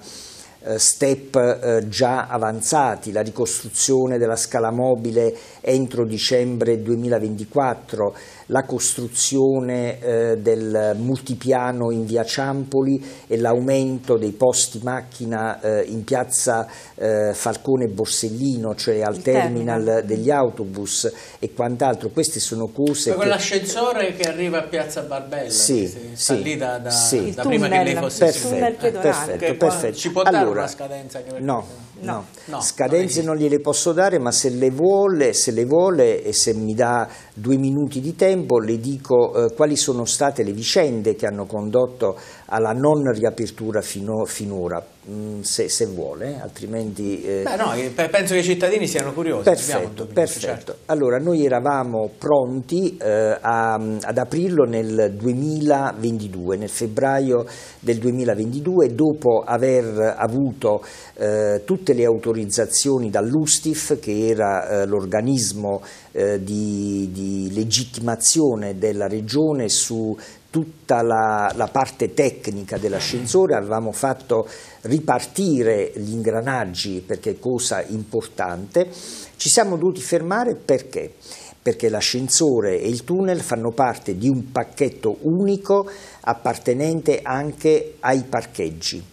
eh, step eh, già avanzati, la ricostruzione della scala mobile entro dicembre 2024, la costruzione eh, del multipiano in via Ciampoli e l'aumento dei posti macchina eh, in piazza eh, Falcone Borsellino, cioè al terminal, terminal, degli autobus e quant'altro. Queste sono cose. quell'ascensore che... arriva a piazza Barbella, sì, che sta sì, lì da, da, sì. da prima tunnel, che lei fosse perfetto, perfetto, perfetto. Ci può allora, dare una scadenza? Che no, no, no, scadenze non, non gliele posso dare, ma se le vuole, se le vuole e se mi dà due minuti di tempo, le dico eh, quali sono state le vicende che hanno condotto alla non riapertura fino, finora. Mm, se, se, vuole, altrimenti... Eh, Beh, no, penso che i cittadini siano curiosi. Perfetto, domini, perfetto. Certo. Allora, noi eravamo pronti eh, a, ad aprirlo nel 2022, nel febbraio del 2022, dopo aver avuto eh, tutte le autorizzazioni dall'USTIF, che era eh, l'organismo eh, di, di, legittimazione della regione su, tutta la, la, parte tecnica dell'ascensore, avevamo fatto ripartire gli ingranaggi perché è cosa importante, ci siamo dovuti fermare perché? Perché l'ascensore e il tunnel fanno parte di un pacchetto unico appartenente anche ai parcheggi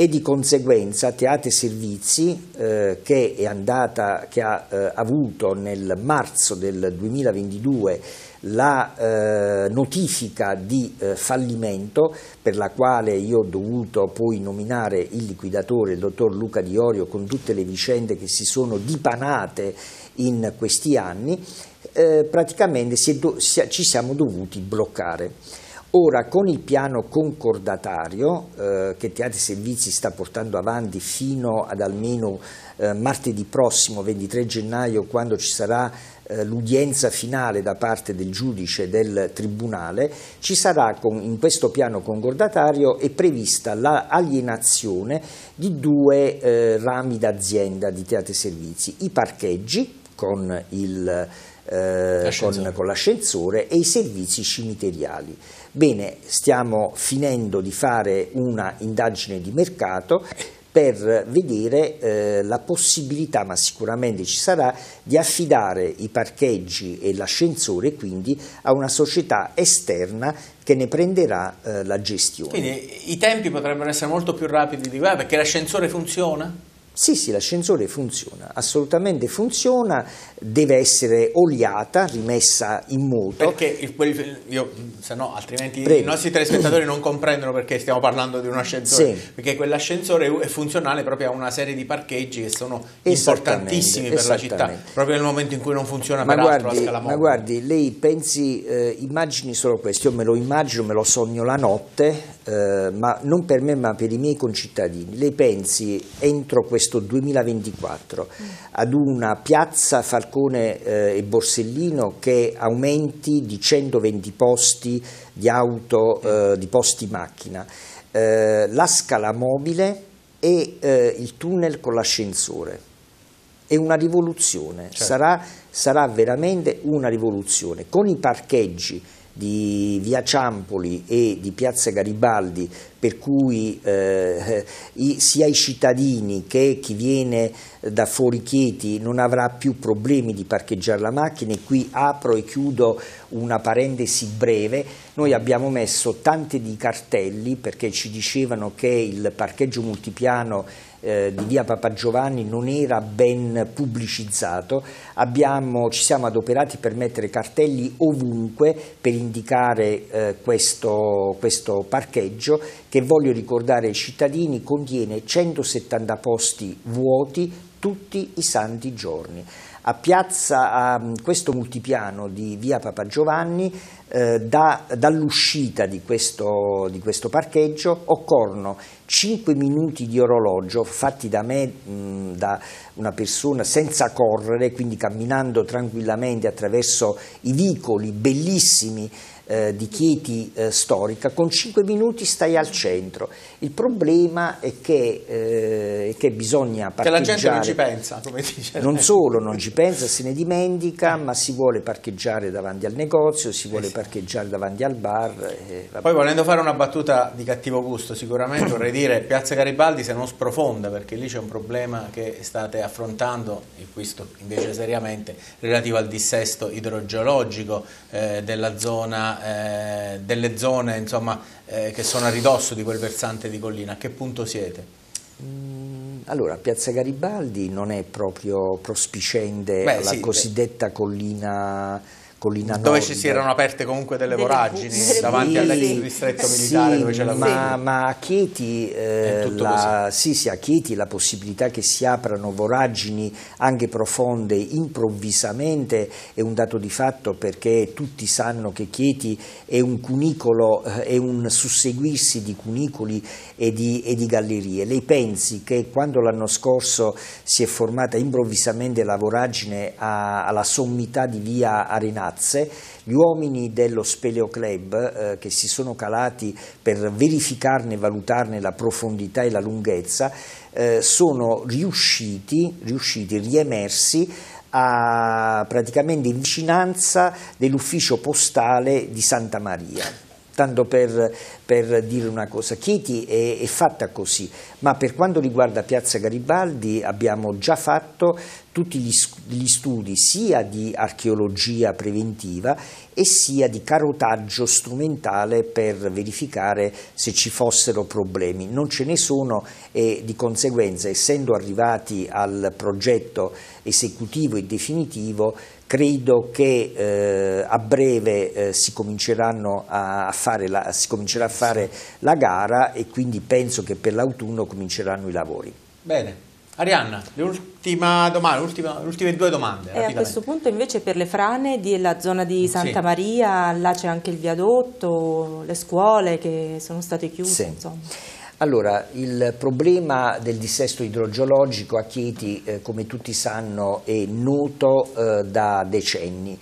e di conseguenza Teatri Servizi, eh, che, andata, che, ha eh, avuto nel marzo del 2022 la eh, notifica di eh, fallimento, per la quale io ho dovuto poi nominare il liquidatore, il dottor Luca Diorio, con tutte le vicende che si sono dipanate in questi anni, eh, praticamente si do, si, ci siamo dovuti bloccare. Ora, con il piano concordatario eh, che Teatri Servizi sta portando avanti fino ad almeno eh, martedì prossimo, 23 gennaio, quando ci sarà eh, l'udienza finale da parte del giudice del Tribunale, ci sarà con, in questo piano concordatario è prevista l'alienazione la di due eh, rami d'azienda di Teatri Servizi, i parcheggi con eh, l'ascensore eh, e i servizi cimiteriali. Bene, stiamo finendo di fare una indagine di mercato per vedere eh, la possibilità, ma sicuramente ci sarà, di affidare i parcheggi e l'ascensore quindi a una società esterna che ne prenderà eh, la gestione. Quindi i tempi potrebbero essere molto più rapidi di qua perché l'ascensore funziona? Sì, sì, l'ascensore funziona, assolutamente funziona, deve essere oliata, rimessa in moto. Perché il, io, se no, altrimenti Prego. i nostri telespettatori non comprendono perché stiamo parlando di un ascensore, sì. perché quell'ascensore è funzionale proprio a una serie di parcheggi che sono importantissimi per la città, proprio nel momento in cui non funziona ma peraltro guardi, la scala mobile. Ma guardi, lei pensi, eh, immagini solo questo, io me lo immagino, me lo sogno la notte, eh, ma non per me ma per i miei concittadini, lei pensi entro questo 2024 ad una piazza Falcone eh, e Borsellino che aumenti di 120 posti di auto, eh, di posti macchina, eh, la scala mobile e eh, il tunnel con l'ascensore? è una rivoluzione, certo. sarà, sarà veramente una rivoluzione, con i parcheggi di via Ciampoli e di piazza Garibaldi per cui eh, sia i cittadini che chi viene eh, da fuori Chieti non avrà più problemi di parcheggiare la macchina e qui apro e chiudo una parentesi breve, noi abbiamo messo tanti di cartelli perché ci dicevano che il parcheggio multipiano eh, di via Papa Giovanni non era ben pubblicizzato, Abbiamo, ci siamo adoperati per mettere cartelli ovunque per indicare eh, questo, questo parcheggio che voglio ricordare ai cittadini contiene 170 posti vuoti tutti i santi giorni. A, piazza, a mm, questo multipiano di via Papa Giovanni, eh, da, dall'uscita di questo, di questo parcheggio, occorrono 5 minuti di orologio fatti da me, da una persona senza correre, quindi camminando tranquillamente attraverso i vicoli bellissimi eh, di Chieti eh, storica, con 5 minuti stai al centro. Il problema è che, eh, che bisogna parcheggiare. Che la gente non ci pensa, come dice. Non solo non ci pensa, se ne dimentica, eh. ma si vuole parcheggiare davanti al negozio, si vuole eh parcheggiare davanti al bar. Eh, Poi volendo fare una battuta di cattivo gusto, sicuramente vorrei dire Piazza Garibaldi se non sprofonda, perché lì c'è un problema che state affrontando, e questo invece seriamente, relativo al dissesto idrogeologico della zona eh, delle zone insomma, eh, che sono a ridosso di quel versante di collina, a che punto siete? Mm, allora, Piazza Garibaldi non è proprio prospicende Beh, alla sì, cosiddetta beh. collina collina dove nord. ci si erano aperte comunque delle voragini sì, davanti all'ex distretto militare dove c'è la ma, ma a Chieti, eh, la, sì, sì, a Chieti la possibilità che si aprano voragini anche profonde improvvisamente è un dato di fatto perché tutti sanno che Chieti è un cunicolo, eh, è un susseguirsi di cunicoli e di, e di gallerie. Lei pensi che quando l'anno scorso si è formata improvvisamente la voragine a, alla sommità di via Arenale piazze, gli uomini dello Speleo Club eh, che si sono calati per verificarne e valutarne la profondità e la lunghezza eh, sono riusciti, riusciti, riemersi a, praticamente in vicinanza dell'ufficio postale di Santa Maria tanto per, per, dire una cosa, Chieti è, è, fatta così, ma per quanto riguarda Piazza Garibaldi abbiamo già fatto tutti gli, studi sia di archeologia preventiva e sia di carotaggio strumentale per verificare se ci fossero problemi. Non ce ne sono e di conseguenza, essendo arrivati al progetto esecutivo e definitivo, credo che eh, a breve eh, si, a la, si comincerà a fare la gara e quindi penso che per l'autunno cominceranno i lavori. Bene. Arianna, l'ultima domanda, l'ultima, le ultime due domande. a questo punto invece per le frane della zona di Santa sì. Maria, là c'è anche il viadotto, le scuole che sono state chiuse. Sì. Insomma. Allora, il problema del dissesto idrogeologico a Chieti, eh, come tutti sanno, è noto eh, da decenni.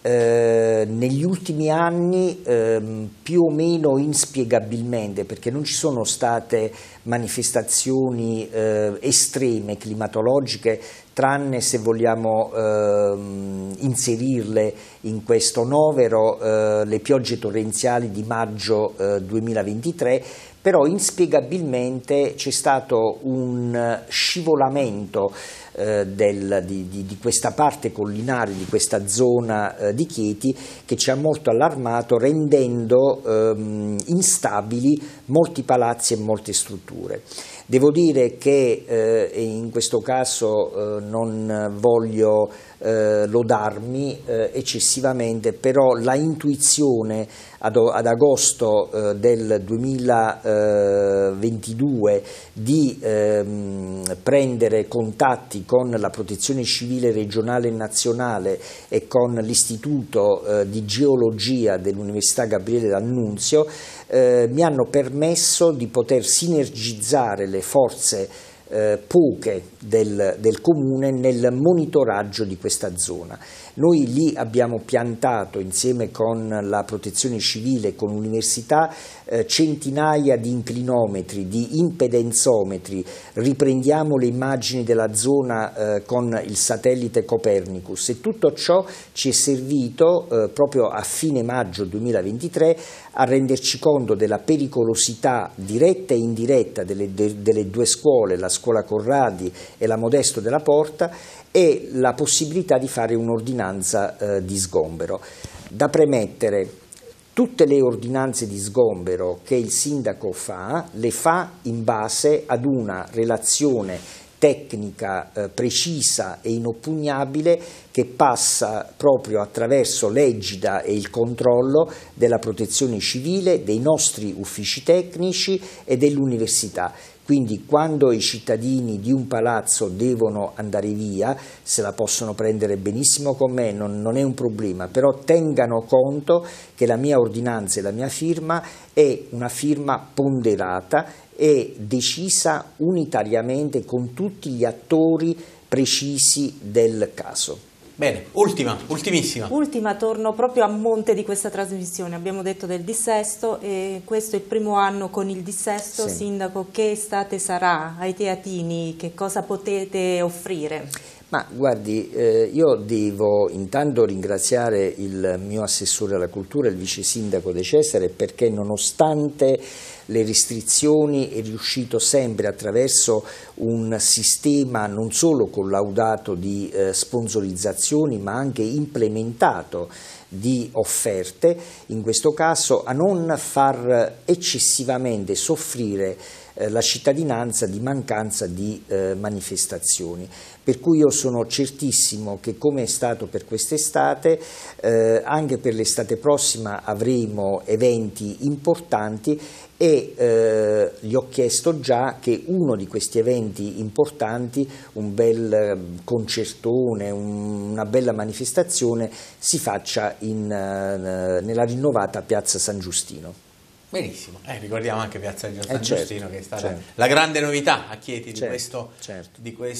Eh, negli ultimi anni ehm, più o meno inspiegabilmente perché non ci sono state manifestazioni eh, estreme climatologiche tranne se vogliamo eh, inserirle in questo novero eh, le piogge torrenziali di maggio 2023 eh, però inspiegabilmente c'è stato un eh, scivolamento eh, del, di, di, di, questa parte collinare, di questa zona eh, di Chieti che ci ha molto allarmato rendendo ehm, instabili molti palazzi e molte strutture. Devo dire che eh, in questo caso eh, non voglio eh, lodarmi eh, eccessivamente, però la intuizione ad, ad agosto eh, del 2022 di ehm, prendere contatti con la protezione civile regionale e nazionale e con l'istituto eh, di geologia dell'Università Gabriele D'Annunzio eh, mi hanno permesso di poter sinergizzare le forze eh, poche del, del comune nel monitoraggio di questa zona. Noi lì abbiamo piantato insieme con la protezione civile, e con l'università, eh, centinaia di inclinometri, di impedenzometri, riprendiamo le immagini della zona eh, con il satellite Copernicus e tutto ciò ci è servito eh, proprio a fine maggio 2023 a renderci conto della pericolosità diretta e indiretta delle, de, delle due scuole, la scuola Corradi e la Modesto della Porta e la possibilità di fare un'ordinanza ordinanza eh, di sgombero. Da premettere, tutte le ordinanze di sgombero che il sindaco fa, le fa in base ad una relazione tecnica eh, precisa e inoppugnabile che passa proprio attraverso l'egida e il controllo della protezione civile, dei nostri uffici tecnici e dell'università. Quindi quando i cittadini di un palazzo devono andare via, se la possono prendere benissimo con me, non, non è un problema, però tengano conto che la mia ordinanza e la mia firma è una firma ponderata e decisa unitariamente con tutti gli attori precisi del caso. Bene, ultima, ultimissima. Ultima, torno proprio a monte di questa trasmissione. Abbiamo detto del dissesto e questo è il primo anno con il dissesto. Sì. Sindaco, che estate sarà ai teatini? Che cosa potete offrire? Ma guardi, eh, io devo intanto ringraziare il mio assessore alla cultura, il vice sindaco De Cesare, perché nonostante le restrizioni è riuscito sempre attraverso un sistema non solo collaudato di eh, sponsorizzazioni ma anche implementato di offerte, in questo caso a non far eccessivamente soffrire eh, la cittadinanza di mancanza di eh, manifestazioni. Per cui io sono certissimo che come è stato per quest'estate, eh, anche per l'estate prossima avremo eventi importanti e eh, gli ho chiesto già che uno di questi eventi importanti, un bel eh, concertone, un, una bella manifestazione, si faccia in, eh, nella rinnovata Piazza San Giustino. Benissimo, eh, ricordiamo anche Piazza di San eh, certo, Giustino che è stata certo. la grande novità a Chieti certo, certo, di questo,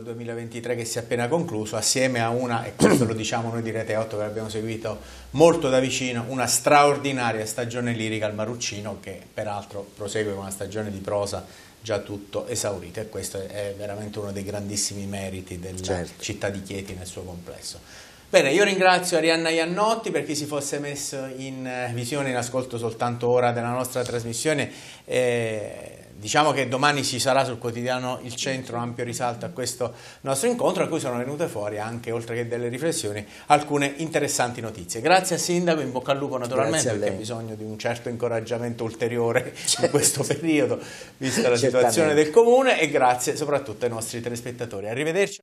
di questo uh, 2023 che si è appena concluso, assieme a una, e questo lo diciamo noi di Rete 8 che l'abbiamo seguito molto da vicino, una straordinaria stagione lirica al Maruccino che peraltro prosegue con una stagione di prosa già tutto esaurito e questo è veramente uno dei grandissimi meriti della certo. città di Chieti nel suo complesso. Bene, io ringrazio Arianna Iannotti per chi si fosse messo in eh, visione in ascolto soltanto ora della nostra trasmissione. Eh, diciamo che domani ci sarà sul quotidiano Il Centro ampio risalto a questo nostro incontro, a cui sono venute fuori anche, oltre che delle riflessioni, alcune interessanti notizie. Grazie al Sindaco, in bocca al lupo naturalmente, perché ha bisogno di un certo incoraggiamento ulteriore certo. in questo periodo, vista la situazione del Comune, e grazie soprattutto ai nostri telespettatori. Arrivederci.